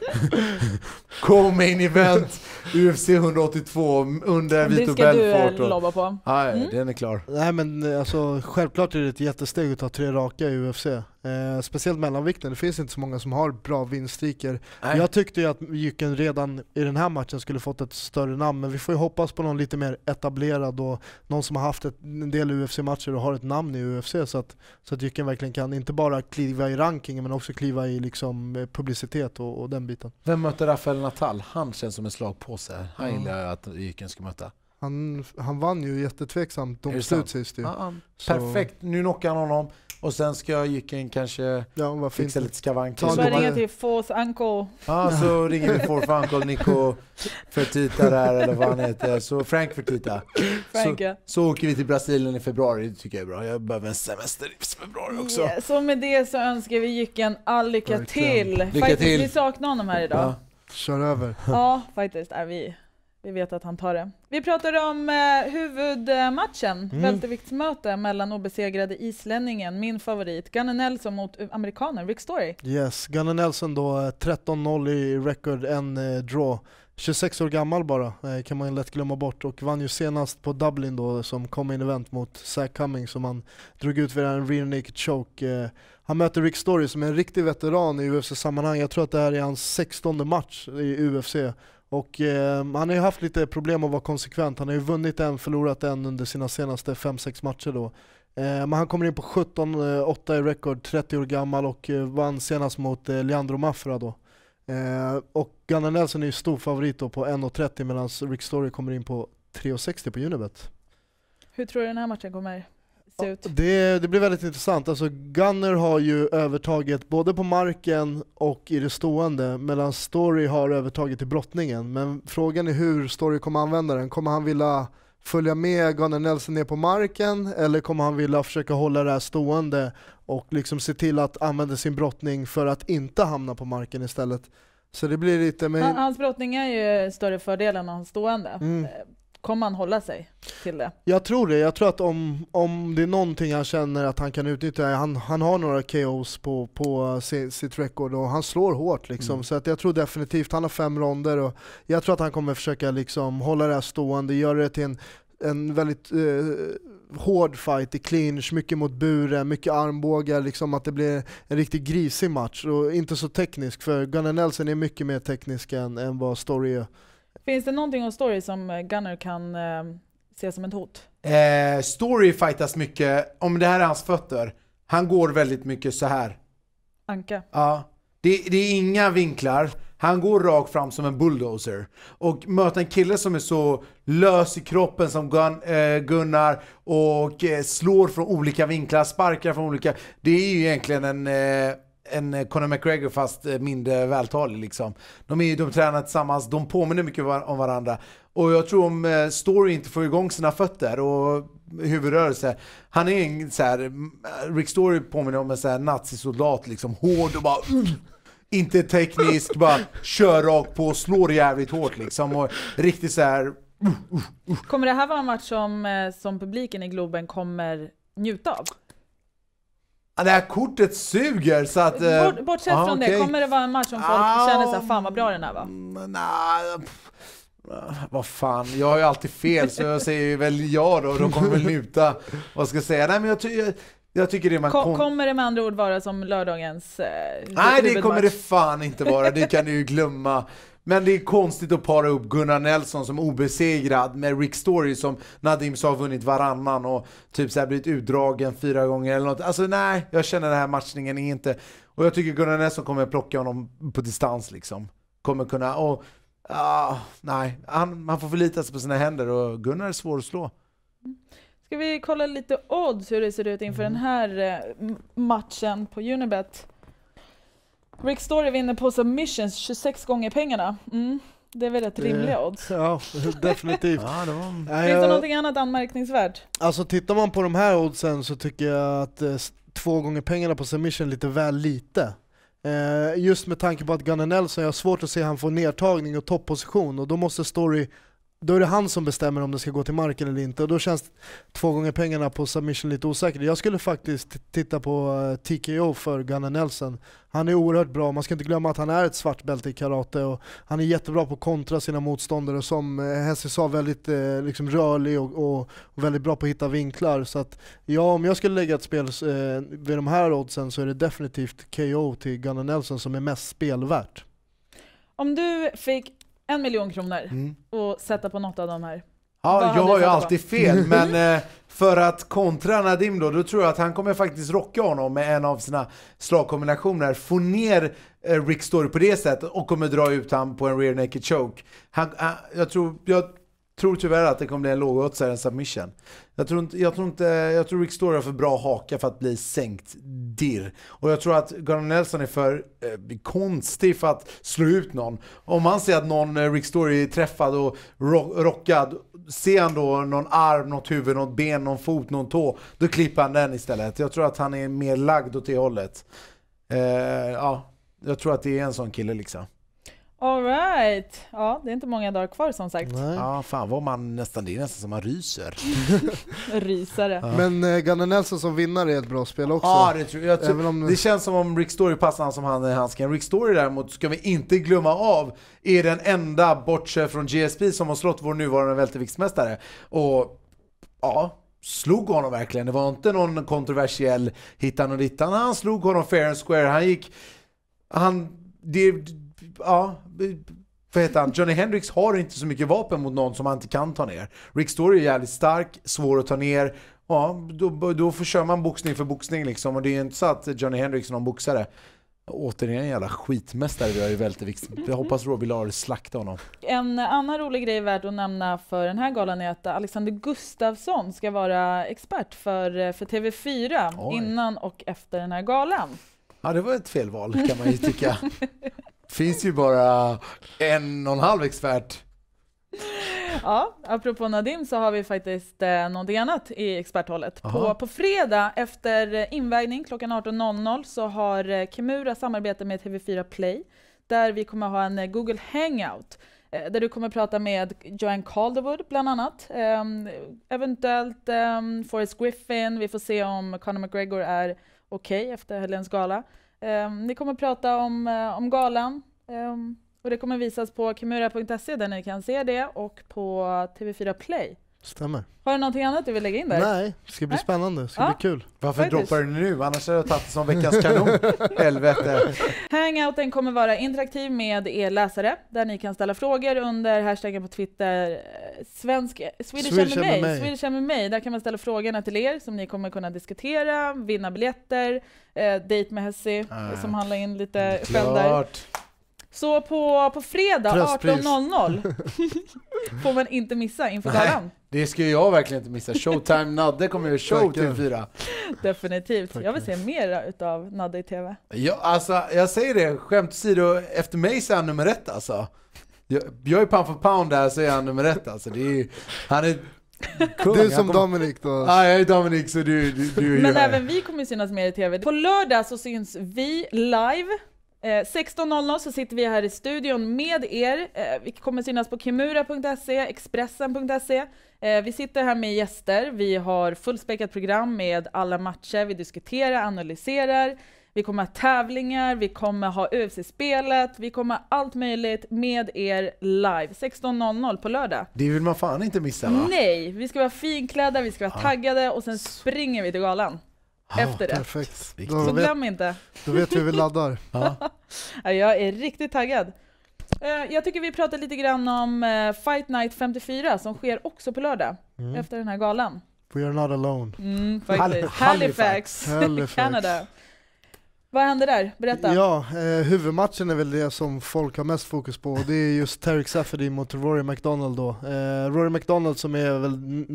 Co-main event UFC 182 under Vito Belfort. Det ska du lobba på. Nej, mm. den är klar. Nej men alltså självklart är det ett jättesteg att ta tre raka i UFC. Eh, speciellt mellanvikten, det finns inte så många som har bra vinststreaker. Jag tyckte ju att Jycken redan i den här matchen skulle fått ett större namn, men vi får ju hoppas på någon lite mer etablerad och någon som har haft ett, en del UFC-matcher och har ett namn i UFC så att, så att Jycken verkligen kan inte bara kliva i rankingen men också kliva i liksom eh, publicitet och, och den biten. Vem möter Rafael Natal? Han känns som en slagpåse. Han mm. gillar att Jycken ska möta. Han, han vann ju jättetveksamt domslut sist ju. Ah, ah, perfekt, nu knockar han honom. Och sen ska jycken kanske ja, fixa lite skavanker. Så ringa till Fors Uncle. Ja, så ringer vi Fors Uncle, Nico Fertita där eller vad han heter. Så Frank Fertita. Frank, så, ja. så åker vi till Brasilien i februari, det tycker jag är bra. Jag behöver en semester i februari också. Yeah. Så med det så önskar vi jycken all lycka till. Lycka Faktiskt, vi saknar honom här idag. Ja. Kör över. Ja, faktiskt. Är vi. Vi vet att han tar det. Vi pratar om eh, huvudmatchen, mm. välterviktsmöte mellan obesegrade islänningen, min favorit, Gunnar Nelson mot amerikanen Rick Story. Yes, Gunnar Nelson då 13-0 eh, i record, en eh, draw. 26 år gammal bara, eh, kan man lätt glömma bort och vann ju senast på Dublin då som kom in event mot Zach Cummings som han drog ut vid en rear naked choke. Eh, han möter Rick Story som är en riktig veteran i UFC-sammanhang. Jag tror att det här är hans 16 match i UFC och eh, han har ju haft lite problem att vara konsekvent. Han har ju vunnit en, förlorat en under sina senaste 5-6 matcher då. Eh, men han kommer in på 17-8 eh, i record, 30 år gammal och eh, vann senast mot eh, Leandro Mafra då. Ehm, och Gunnar Nelson är ju stor favorit då på 1.30 medan Rick Story kommer in på 3.60 på Unibet. Hur tror du den här matchen kommer ser ut. Det, det blir väldigt intressant. Alltså Gunner har ju övertaget både på marken och i det stående medan Story har övertaget i brottningen. Men frågan är hur Story kommer använda den. Kommer han vilja följa med Gunnar Nelson ner på marken eller kommer han vilja försöka hålla det här stående och liksom se till att använda sin brottning för att inte hamna på marken istället. Så det blir lite... Men... Hans brottning är ju större fördel än hans stående. Mm. Eh, kommer han hålla sig till det? Jag tror det. Jag tror att om, om det är någonting han känner att han kan utnyttja, han, han har några KOs på, på sitt record och han slår hårt liksom. Mm. Så att jag tror definitivt, han har fem ronder och jag tror att han kommer försöka liksom hålla det här stående, göra det till en, en väldigt eh, hård fight i clinch, mycket mot buren, mycket armbågar, liksom att det blir en riktigt grisig match och inte så teknisk för Gunnar Nelson är mycket mer teknisk än, än vad Story är. Finns det någonting om Story som eh, Gunner kan eh, se som ett hot? Eh, story fightas mycket, om det här är hans fötter, han går väldigt mycket så här. Anka? Ja. Det, det är inga vinklar. Han går rakt fram som en bulldozer. Och möta en kille som är så lös i kroppen som Gun, eh, Gunnar och eh, slår från olika vinklar, sparkar från olika. Det är ju egentligen en eh, en eh, Conor McGregor fast eh, mindre vältalig. Liksom. De, är, de tränar tillsammans, de påminner mycket om varandra. Och jag tror om eh, Story inte får igång sina fötter och huvudrörelse. Han är en så här, Rick Story påminner om en så här nazisoldat, liksom hård och bara [clears throat] inte teknisk, bara kör rakt på, slår jävligt hårt liksom. Och riktigt så här. [clears throat] Kommer det här vara en match som, som publiken i Globen kommer njuta av? Det här kortet suger så att... Eh, Bort, bortsett ah, från okay. det, kommer det vara en match som folk ah, känner såhär, fan vad bra den här var? Mm, nej, vad fan, jag har ju alltid fel så jag säger väl ja då, de kommer väl njuta. Vad ska jag säga? Nej men jag, ty jag, jag tycker det man... Kom kommer det med andra ord vara som lördagens eh, Nej det kommer det fan inte vara, det kan du ju glömma. Men det är konstigt att para upp Gunnar Nelson som obesegrad med Rick Story som Nadim sa har vunnit varannan och typ så här blivit utdragen fyra gånger eller något. Alltså nej, jag känner den här matchningen är inte... Och jag tycker Gunnar Nelson kommer plocka honom på distans liksom. Kommer kunna... Och, ah, nej, han, man får förlita sig på sina händer och Gunnar är svår att slå. Ska vi kolla lite odds hur det ser ut inför mm. den här eh, matchen på Unibet? Rick Story vinner på submissions 26 gånger pengarna. Mm. Det är väl rätt rimliga odds? [laughs] Ja, definitivt. [laughs] ja, det var... Finns det jag... någonting annat anmärkningsvärt? Alltså tittar man på de här oddsen så tycker jag att eh, två gånger pengarna på submission är lite väl lite. Eh, just med tanke på att Gunnar Nelson, jag har svårt att se han få nedtagning och topposition och då måste Story då är det han som bestämmer om det ska gå till marken eller inte och då känns två gånger pengarna på submission lite osäkert. Jag skulle faktiskt titta på eh, TKO för Gunnar Nelson. Han är oerhört bra, man ska inte glömma att han är ett svart bälte i karate och han är jättebra på att kontra sina motståndare och som eh, Hesse sa, väldigt eh, liksom rörlig och, och, väldigt bra på att hitta vinklar. Så att, ja, om jag skulle lägga ett spel eh, vid de här oddsen så är det definitivt KO till Gunnar Nelson som är mest spelvärt. Om du fick en miljon kronor mm. och sätta på något av de här. Ja, jag har ju alltid på? fel, [laughs] men eh, för att kontra Nadim då, då tror jag att han kommer faktiskt rocka honom med en av sina slagkombinationer. Få ner eh, Rick Story på det sättet och kommer dra ut honom på en rear naked choke. Han, jag tror, jag tror tyvärr att det kommer bli en lågoddsare än submission. Jag tror, inte, jag tror, inte, jag tror Rick Story har för bra haka för att bli sänkt dirr. Och jag tror att Gunnar Nelson är för eh, konstig för att slå ut någon. Om man ser att någon eh, Rick Story är träffad och rock, rockad, ser han då någon arm, något huvud, något ben, någon fot, någon tå, då klipper han den istället. Jag tror att han är mer lagd åt det hållet. Eh, ja, jag tror att det är en sån kille liksom. Alright. Ja, det är inte många dagar kvar som sagt. Nej. Ja, fan vad man nästan, det är nästan som man ryser. [laughs] Rysare. Ja. Men eh, Gunnar Nelson som vinnare är ett bra spel också. Ja, det tror jag. jag om... Det känns som om Rick Story passar han som handen i handsken. Rick Story däremot, ska vi inte glömma av, är den enda, bortsett från GSP, som har slått vår nuvarande välteviktsmästare. Och ja, slog honom verkligen. Det var inte någon kontroversiell hittan och dittan. Han slog honom fair and square. Han gick... Han... Det, ja, vad heter han? Johnny Hendrix har inte så mycket vapen mot någon som han inte kan ta ner. Rick Story är jävligt stark, svår att ta ner. Ja, då, då kör man boxning för boxning liksom. Och det är ju inte så att Johnny Hendrix är någon boxare. Återigen en jävla skitmästare vi har i vältervikt. Jag hoppas Robbie Lawler slaktar honom. En annan rolig grej värd att nämna för den här galan är att Alexander Gustafsson ska vara expert för, för TV4 Oj. innan och efter den här galan. Ja, det var ett felval kan man ju tycka. [laughs] finns ju bara en och en halv expert. Ja, apropå Nadim så har vi faktiskt eh, någonting annat i experthållet. På, på fredag efter invägning klockan 18.00 så har eh, Kimura samarbete med TV4 Play där vi kommer ha en eh, Google Hangout där du kommer prata med Joanne Calderwood bland annat. Ehm, eventuellt ehm, Forrest Griffin, vi får se om Conor McGregor är okej okay efter helgens gala. Um, ni kommer prata om, eh, om galan. Um, och det kommer visas på kimura.se där ni kan se det och på TV4 Play. Stämmer. Har du någonting annat du vill lägga in där? Nej, det ska bli Nej. spännande, det ska ja. bli kul. Varför Faktiskt. droppar du nu? Annars hade jag tagit det som veckans kanon. [laughs] Helvete. Hangouten kommer vara interaktiv med er läsare, där ni kan ställa frågor under hashtaggen på Twitter, eh, svensk, eh, Swedish, Swedish MMA. MMA. Swedish MMA. Där kan man ställa frågorna till er som ni kommer kunna diskutera, vinna biljetter, eh, date med Hessie, äh. som handlar in lite själv där. Så på, på fredag 18.00 [laughs] får man inte missa inför galan. Det ska jag verkligen inte missa. Showtime Nadde kommer göra show till fyra. Definitivt. Tack. Jag vill se mer av Nadde i TV. Ja, alltså, jag säger det, skämt åsido, efter mig så är han nummer ett alltså. Jag, jag är pound for pound där så är han nummer ett alltså. Det är, han är Kung, du som kommer... Dominik då? Ja, ah, jag är Dominik så du, du, du Men även vi kommer synas mer i TV. På lördag så syns vi live 16.00 eh, så sitter vi här i studion med er. Eh, vi kommer synas på kimura.se, Expressen.se. Eh, vi sitter här med gäster. Vi har fullspäckat program med alla matcher. Vi diskuterar, analyserar. Vi kommer ha tävlingar, vi kommer ha UFC-spelet, vi kommer ha allt möjligt med er live 16.00 på lördag. Det vill man fan inte missa va? Nej, vi ska vara finklädda, vi ska vara ja. taggade och sen springer vi till galan efter det. Perfekt. Då så vet, glöm inte. Då vet vi hur vi laddar. [laughs] ja. Jag är riktigt taggad. Eh, jag tycker vi pratar lite grann om eh, Fight Night 54 som sker också på lördag mm. efter den här galan. We are not alone. Mm, Halifax, Halifax. Halifax. [laughs] Canada. Vad hände där? Berätta. Ja, eh, huvudmatchen är väl det som folk har mest fokus på. Det är just Tarek Safedy mot Rory McDonald då. Eh, Rory McDonald som är väl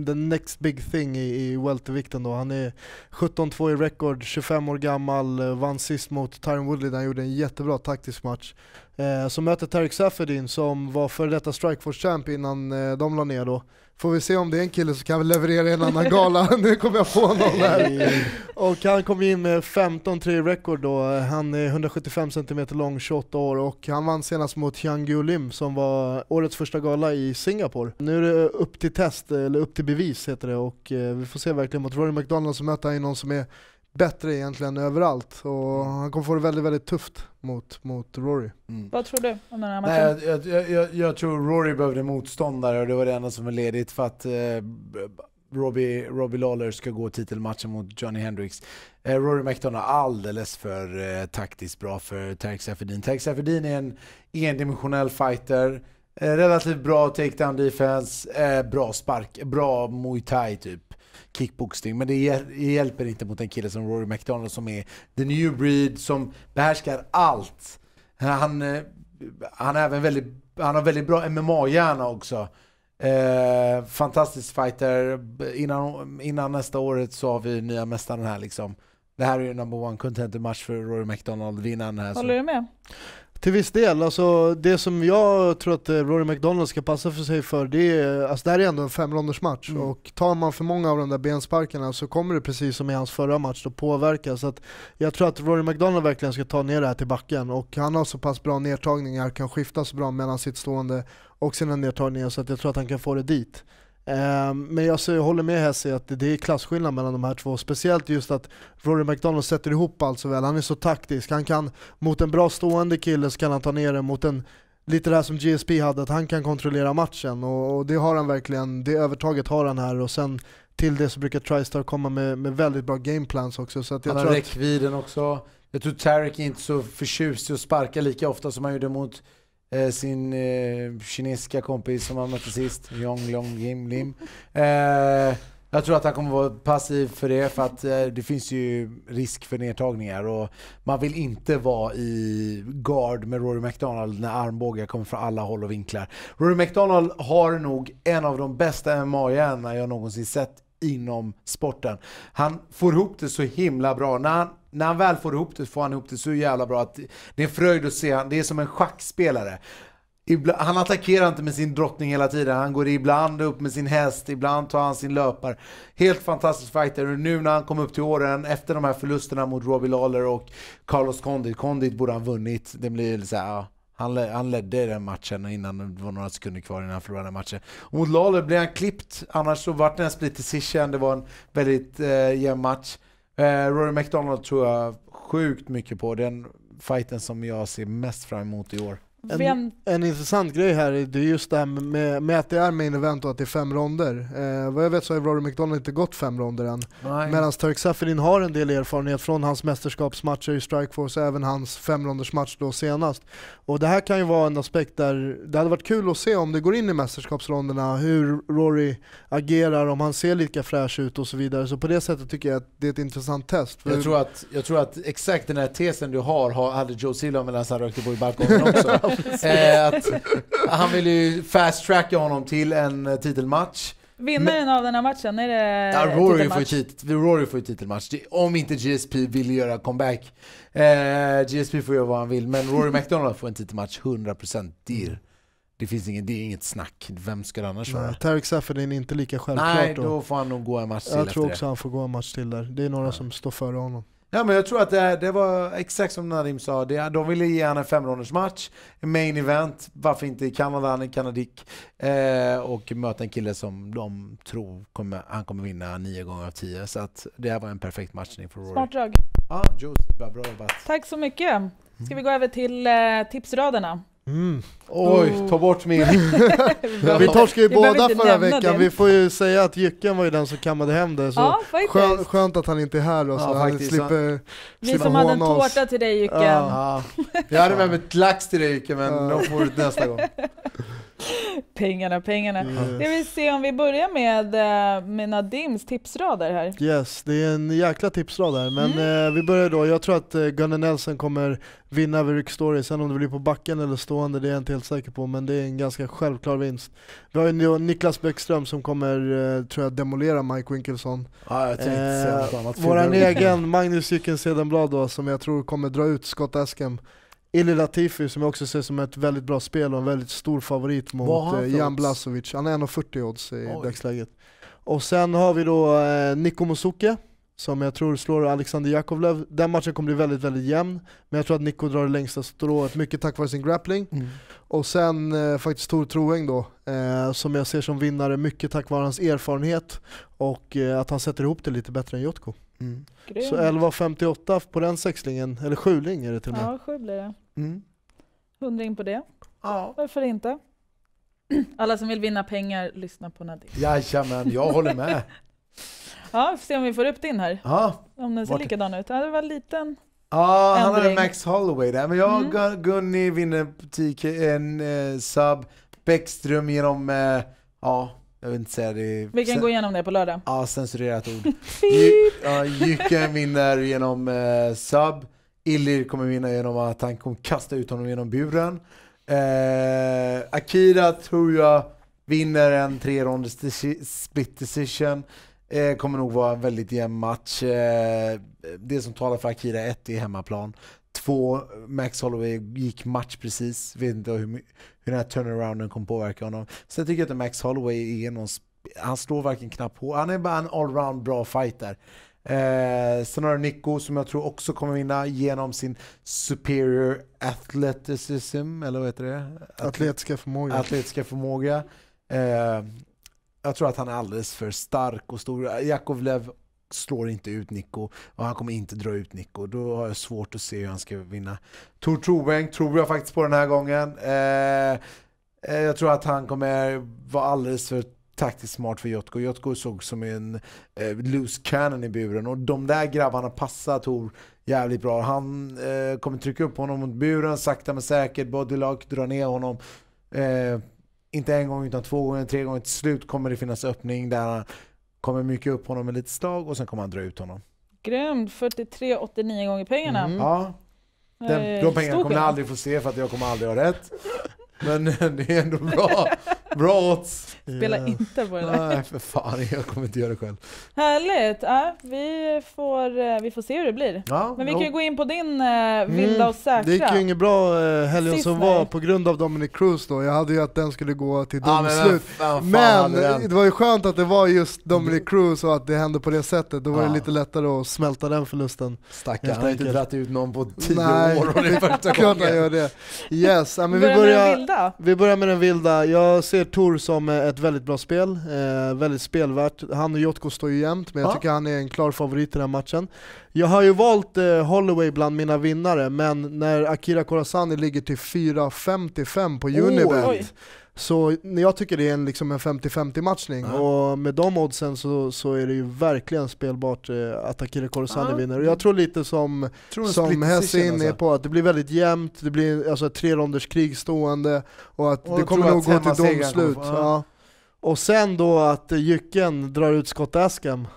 the next big thing i, i weltervikten då. Han är 17-2 i record, 25 år gammal, eh, vann sist mot Tyron Woodley där han gjorde en jättebra taktisk match. Eh, så möter Tarek Safedin som var före detta Strikeforce champ innan eh, de la ner då. Får vi se om det är en kille som kan leverera en annan gala. [laughs] nu kommer jag på någon här. [laughs] och han kom in med 15-3 rekord då. Han är 175 cm lång, 28 år och han vann senast mot Hyang Lim som var årets första gala i Singapore. Nu är det upp till test, eller upp till bevis heter det och eh, vi får se verkligen mot Rory McDonald så möter han någon som är bättre egentligen överallt. Och mm. han kommer få det väldigt, väldigt tufft mot, mot Rory. Mm. Vad tror du om den här matchen? Nej, jag, jag, jag, jag, tror Rory behövde motståndare och det var det enda som var ledigt för att eh, Robbie, Robbie Lawler ska gå titelmatchen mot Johnny Hendricks. Eh, Rory McDonough är alldeles för eh, taktiskt bra för Tarek Safedin. Tarek Safedin är en endimensionell fighter. Eh, relativt bra takedown defense, eh, bra spark, bra muay thai typ kickboxning. Men det hjälper inte mot en kille som Rory McDonald som är the new breed, som behärskar allt. Han, eh, han, är även väldigt, han har väldigt bra MMA-hjärna också. Eh, fantastisk fighter. Innan, innan nästa året så har vi nya mästaren här liksom. Det här är ju number one contender match för Rory McDonald. Vinnaren här. Håller så. du med? Till viss del, alltså det som jag tror att eh, Rory McDonald ska passa för sig för, det är, alltså det här är ändå en femrondersmatch mm. och tar man för många av de där bensparkarna så kommer det precis som i hans förra match då påverka. Så att jag tror att Rory McDonald verkligen ska ta ner det här till backen och han har så pass bra nedtagningar, kan skifta så bra mellan sitt stående och sina nedtagningar så att jag tror att han kan få det dit. Ehm, men jag håller med Hesse att det är klasskillnad mellan de här två. Speciellt just att Rory McDonald sätter ihop allt så väl. Han är så taktisk. Han kan, mot en bra stående kille så kan han ta ner den. Mot en, lite det här som GSP hade, att han kan kontrollera matchen. Och, det har han verkligen. Det övertaget har han här. Och sen till det så brukar Tristar komma med, med väldigt bra gameplans också. Så att jag han har räckvidden också. Jag tror Tarek är inte så förtjust i att sparka lika ofta som han gjorde mot Eh, sin eh, kinesiska kompis som han mötte sist, Yong Long Gim Lim. Eh, jag tror att han kommer vara passiv för det, för att eh, det finns ju risk för nedtagningar. Och man vill inte vara i guard med Rory McDonald när armbågar kommer från alla håll och vinklar. Rory McDonald har nog en av de bästa MMA-hjärnorna jag någonsin sett inom sporten. Han får ihop det så himla bra. När han, när han väl får ihop det får han ihop det så jävla bra att det är en fröjd att se. Det är som en schackspelare. Han attackerar inte med sin drottning hela tiden. Han går ibland upp med sin häst, ibland tar han sin löpare. Helt fantastisk fighter. Och nu när han kom upp till åren, efter de här förlusterna mot Robbie Lawler och Carlos Condit. Condit borde han vunnit. Det blir så här, ja. Han, han ledde den matchen innan det var några sekunder kvar innan han förlorade matchen. Och mot Lalo blev han klippt, annars så vart det en split decision. Det var en väldigt eh, jämn match. Eh, Rory McDonald tror jag sjukt mycket på. Den fighten som jag ser mest fram emot i år. En, en, intressant grej här det är just det här med, med, att det är main event och att det är fem ronder. Eh, vad jag vet så har Rory McDonald inte gått fem ronder än. Medan Turk Safin har en del erfarenhet från hans mästerskapsmatcher i Strikeforce, även hans femrondersmatch då senast. Och det här kan ju vara en aspekt där det hade varit kul att se om det går in i mästerskapsronderna, hur Rory agerar, om han ser lika fräsch ut och så vidare. Så på det sättet tycker jag att det är ett intressant test. Jag tror att, jag tror att exakt den här tesen du har, har hade Joe Silva medan han rökte på i balkongen också. [laughs] [laughs] Eh, att han vill ju fast-tracka honom till en eh, titelmatch. Vinnaren av den här matchen, är det ja, Rory får, tit Rory får ju titelmatch. Om inte GSP vill göra comeback. Eh, GSP får göra vad han vill. Men Rory McDonald får en titelmatch 100% dir. Det finns ingen, det är inget snack. Vem ska det annars vara? Tarek Safed är inte lika självklart. Nej, då får han nog gå en match till Jag tror också det. han får gå en match till där. Det är några ja. som står före honom. Ja, men jag tror att det, det var exakt som Nadim sa. Det, de ville ge honom en femrondersmatch, main event, varför inte i Kanada, han är kanadik. Eh, och möta en kille som de tror kommer, han kommer vinna nio gånger av tio. Så att det här var en perfekt matchning för Rory. Smart drag. Ja, juicy, bra jobbat. Tack så mycket. Ska mm. vi gå över till eh, tipsraderna? Mm. Oj, ta oh. bort min. [laughs] vi torskade ju båda förra veckan. Den. Vi får ju säga att Jycken var ju den som kammade hem det. Så ja, skön, skönt att han inte är här då. Så ja, han slipper, vi som hade en tårta oss. till dig Jycken. Ja. Jag hade med mig lax till dig Jycken, men de får du nästa gång. Pengarna, pengarna. Yes. Mm. Jag vill se om vi börjar med, eh, med Nadims tipsrader här. Yes, det är en jäkla tipsrad här. Men mm. Eh, vi börjar då. Jag tror att eh, Gunnar Nelson kommer vinna över Rick Story. Sen om det blir på backen eller stående, det är en till helt säker på, men det är en ganska självklar vinst. Vi har ju Niklas Bäckström som kommer, eh, tror jag, demolera Mike Winkelson. Ja, jag eh, Vår egen Magnus Jycken Sedenblad då, som jag tror kommer dra ut Scott Askham. Ili Latifi som jag också ser som ett väldigt bra spel och en väldigt stor favorit mot eh, Jan Blasovic. Han är 1,40 odds i Oj. dagsläget. Och sen har vi då eh, Niko Musuke som jag tror slår Alexander Jakovlev. Den matchen kommer bli väldigt, väldigt jämn. Men jag tror att Nico drar det längsta strået, mycket tack vare sin grappling. Mm. Och sen eh, faktiskt Tor Troeng då, eh, som jag ser som vinnare, mycket tack vare hans erfarenhet och eh, att han sätter ihop det lite bättre än Jotko. Mm. Så 11.58 på den sexlingen, eller sjuling är det till och med. Ja, sju blir det. Mm. Hundring på det. Ja. Varför inte? [clears throat] Alla som vill vinna pengar, lyssna på Nadine. Jajamän, jag håller med. [laughs] Ja, vi får se om vi får upp din här. Ja. Om den ser Vart? likadan ut. Ja, det var en liten Ja, han hade Max Holloway där. Men jag mm. Gunni vinner TK, en eh, sub. Bäckström genom, eh, ja, jag vill inte säga det. Vi kan Sen, gå igenom det på lördag. Ja, censurerat ord. [laughs] ja, Jycken vinner genom eh, sub. Illir kommer vinna genom att han kommer kasta ut honom genom buren. Eh, Akira tror jag vinner en tre ronders split decision. Eh, kommer nog vara en väldigt jämn match. Eh, det som talar för Akira 1 är hemmaplan. 2. Max Holloway gick match precis. Vet inte hur, hur den här turnarounden kommer påverka honom. Sen tycker jag inte Max Holloway är någon... Han står verkligen knappt på. Han är bara en allround bra fighter. Eh, sen har du Nico som jag tror också kommer vinna genom sin superior athleticism, eller vad heter det? Atletiska förmåga. Atletiska förmåga. Eh, jag tror att han är alldeles för stark och stor. Jakovlev slår inte ut Nico och han kommer inte dra ut Nico. Då har jag svårt att se hur han ska vinna. Tor Troeng tror jag faktiskt på den här gången. Eh, eh, jag tror att han kommer vara alldeles för taktiskt smart för Jotko. Jotko såg som en eh, loose cannon i buren och de där grabbarna passar Tor jävligt bra. Han eh, kommer trycka upp honom mot buren sakta men säkert. Bodylock drar ner honom. Eh, inte en gång utan två gånger, tre gånger. Till slut kommer det finnas öppning där han kommer mycket upp honom med lite slag och sen kommer han dra ut honom. Grymt! 43,89 gånger pengarna. Mm. Ja. Den, eh, de pengarna kommer ni aldrig få se för att jag kommer aldrig ha rätt. Men [laughs] det är ändå bra. Bra odds! Spela yeah. inte på det där. Nej, för fan. Jag kommer inte göra det själv. Härligt! Ja, vi, får, eh, vi får se hur det blir. Ja, Men vi jo. kan ju gå in på din eh, vilda mm. och säkra. Det gick ju inget bra eh, helgen som var på grund av Dominic Cruz då. Jag hade ju att den skulle gå till domslut. Ja, men, det var ju skönt att det var just Dominic Cruz och att det hände på det sättet. Då var det lite lättare att smälta den förlusten. Stackarn, han har inte dragit ut någon på tio Nej. år och det är första gången. [laughs] Klart han gör det. Yes, men vi börjar, vi börjar med den vilda. Jag ser ser Tor som eh, ett väldigt bra spel, eh, väldigt spelvärt. Han och Jotko står ju jämnt, men jag tycker han är en klar favorit i den här matchen. Jag har ju valt eh, Holloway bland mina vinnare, men när Akira Korasani ligger till 4.55 på Unibet oh, så jag tycker det är en, liksom en 50-50 matchning mm. och med de oddsen så, så är det ju verkligen spelbart eh, att Akira Korosani mm. vinner. Och jag tror lite som, tror som Hess är inne alltså. på, att det blir väldigt jämnt, det blir alltså ett trerunderskrig stående och att och det kommer nog gå till domslut. Kommer, ja. Och sen då att Jycken drar ut skottäsken.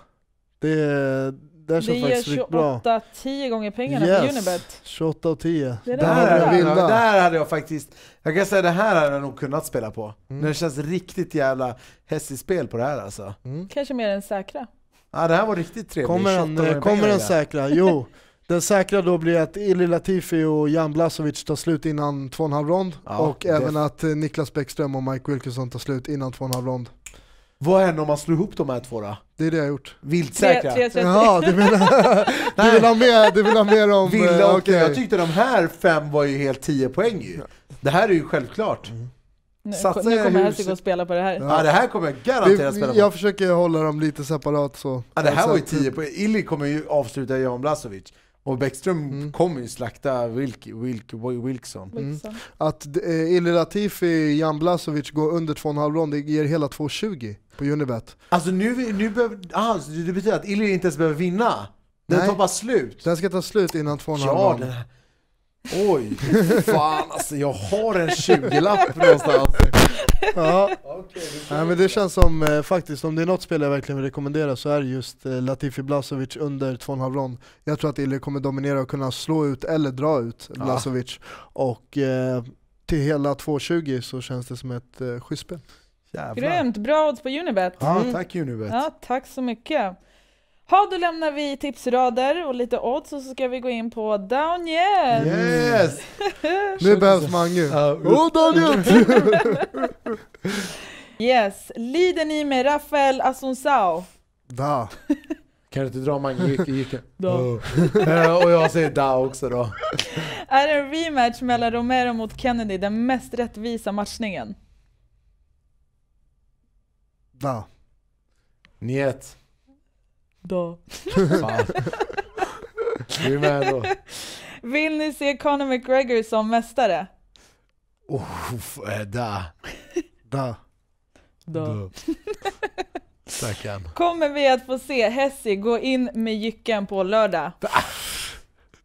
Det det faktiskt riktigt bra. det ger 28 10 gånger pengarna yes. på Unibet. 28 och 10. Det där, jag, där hade jag faktiskt, jag kan säga det här hade jag nog kunnat spela på. Mm. Det känns riktigt jävla hästigt spel på det här alltså. Mm. Kanske mer än säkra. Ja det här var riktigt trevligt. Kommer den, kommer den säkra? Jo. Den säkra då blir att Ili Latifi och Jan Blasovic tar slut innan 2,5 rond. Ja, och även att eh, Niklas Bäckström och Mike Wilkinson tar slut innan 2,5 rond. Vad händer om man slår ihop de här två då? Det är det jag har gjort. Viltsäkra? 3, Jaha, du menar... [laughs] du vill ha mer, du vill ha mer om... Villa och eh, okay. Jag tyckte de här fem var ju helt 10 poäng ju. Det här är ju självklart. Mm. Nu, Satsa nu kommer Hesik att spela på det här. Ja, det här kommer jag garanterat spela på. Jag försöker hålla dem lite separat så. Ja, det här var ju 10 poäng. Illy kommer ju avsluta Jan Blasovic. Och Bäckström mm. kommer ju slakta Wilk, Wilk, Wilkson. Mm. Att eh, Illy Latifi, Jan Blasovic går under 2,5 rond, det ger hela 2,20 på Unibet. Alltså nu, nu behöver, aha, det betyder att Illy inte ens behöver vinna? Den Nej. tar bara slut? Den ska ta slut innan två och en ja, halv Oj, fan alltså jag har en 20-lapp någonstans. Ja. Okay, Nej, men det känns som eh, faktiskt, om det är något spel jag verkligen vill rekommendera så är det just eh, Latifi Blazovic under 2,5 rond. Jag tror att Illy kommer dominera och kunna slå ut eller dra ut Blazovic. Ah. Och eh, till hela 2,20 så känns det som ett eh, schysst spel. Jävlar. Grymt! Bra odds på Unibet. Ja, mm. tack Unibet. Ja, tack så mycket. Ha, då lämnar vi tipsrader och lite odds och så ska vi gå in på Daniel! Yes! [laughs] nu behövs Mange. Åh oh, Daniel! [laughs] yes, lider ni med Rafael Asunsao? Da. Kan du inte dra Mange Jycke? [laughs] Oh. Eh, och jag säger da också då. Är en rematch mellan Romero mot Kennedy den mest rättvisa matchningen? Va? Niet. Da. Vi är med då. Vill ni se Conor McGregor som mästare? Oh, eh, da. Da. [laughs] Da. Stackarn. Kommer vi att få se Hessie gå in med jycken på lördag? Da.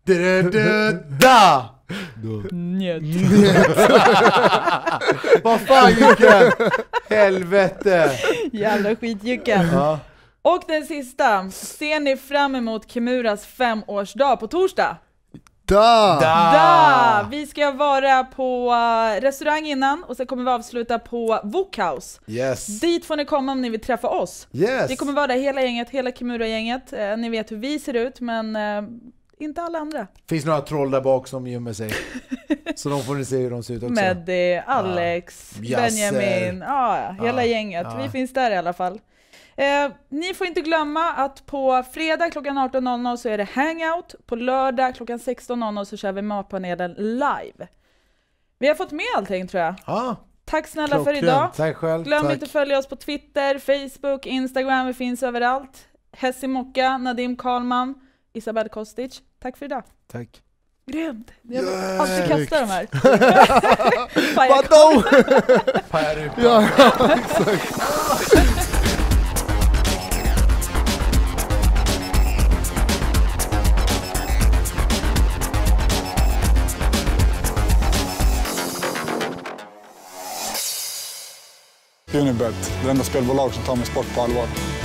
da, da, da. Då. Njöt. [laughs] Vad fan Jycken! Helvete! Jävla skit Ja. Och den sista. Ser ni fram emot Kimuras femårsdag på torsdag? Da! Da! da. Vi ska vara på eh, restaurang innan och sen kommer vi avsluta på Wokhouse. Yes. Dit får ni komma om ni vill träffa oss. Yes. Vi kommer vara där hela gänget, hela Kimura-gänget. Eh, ni vet hur vi ser ut men eh, inte alla andra. Finns några troll där bak som gömmer sig. [laughs] Så de får ni se hur de ser ut också. Meddi, eh, Alex, ja. Benjamin, ja, hela ja. gänget. Vi finns där i alla fall. Eh, ni får inte glömma att på fredag klockan 18.00 så är det hangout. På lördag klockan 16.00 så kör vi Matpanelen live. Vi har fått med allting tror jag. Ah, Tack snälla klockan. för idag. Tack själv. Glöm Tack. inte att följa oss på Twitter, Facebook, Instagram. Vi finns överallt. Hessi Mocka, Nadim Karlman. Isabel Kostic, tack för idag. Tack. Grymt! Jag yeah. alltid kasta de här. [laughs] Vadå? Pajar [laughs] Ja, [laughs] exakt. Unibet, det enda spelbolag som tar min sport på allvar.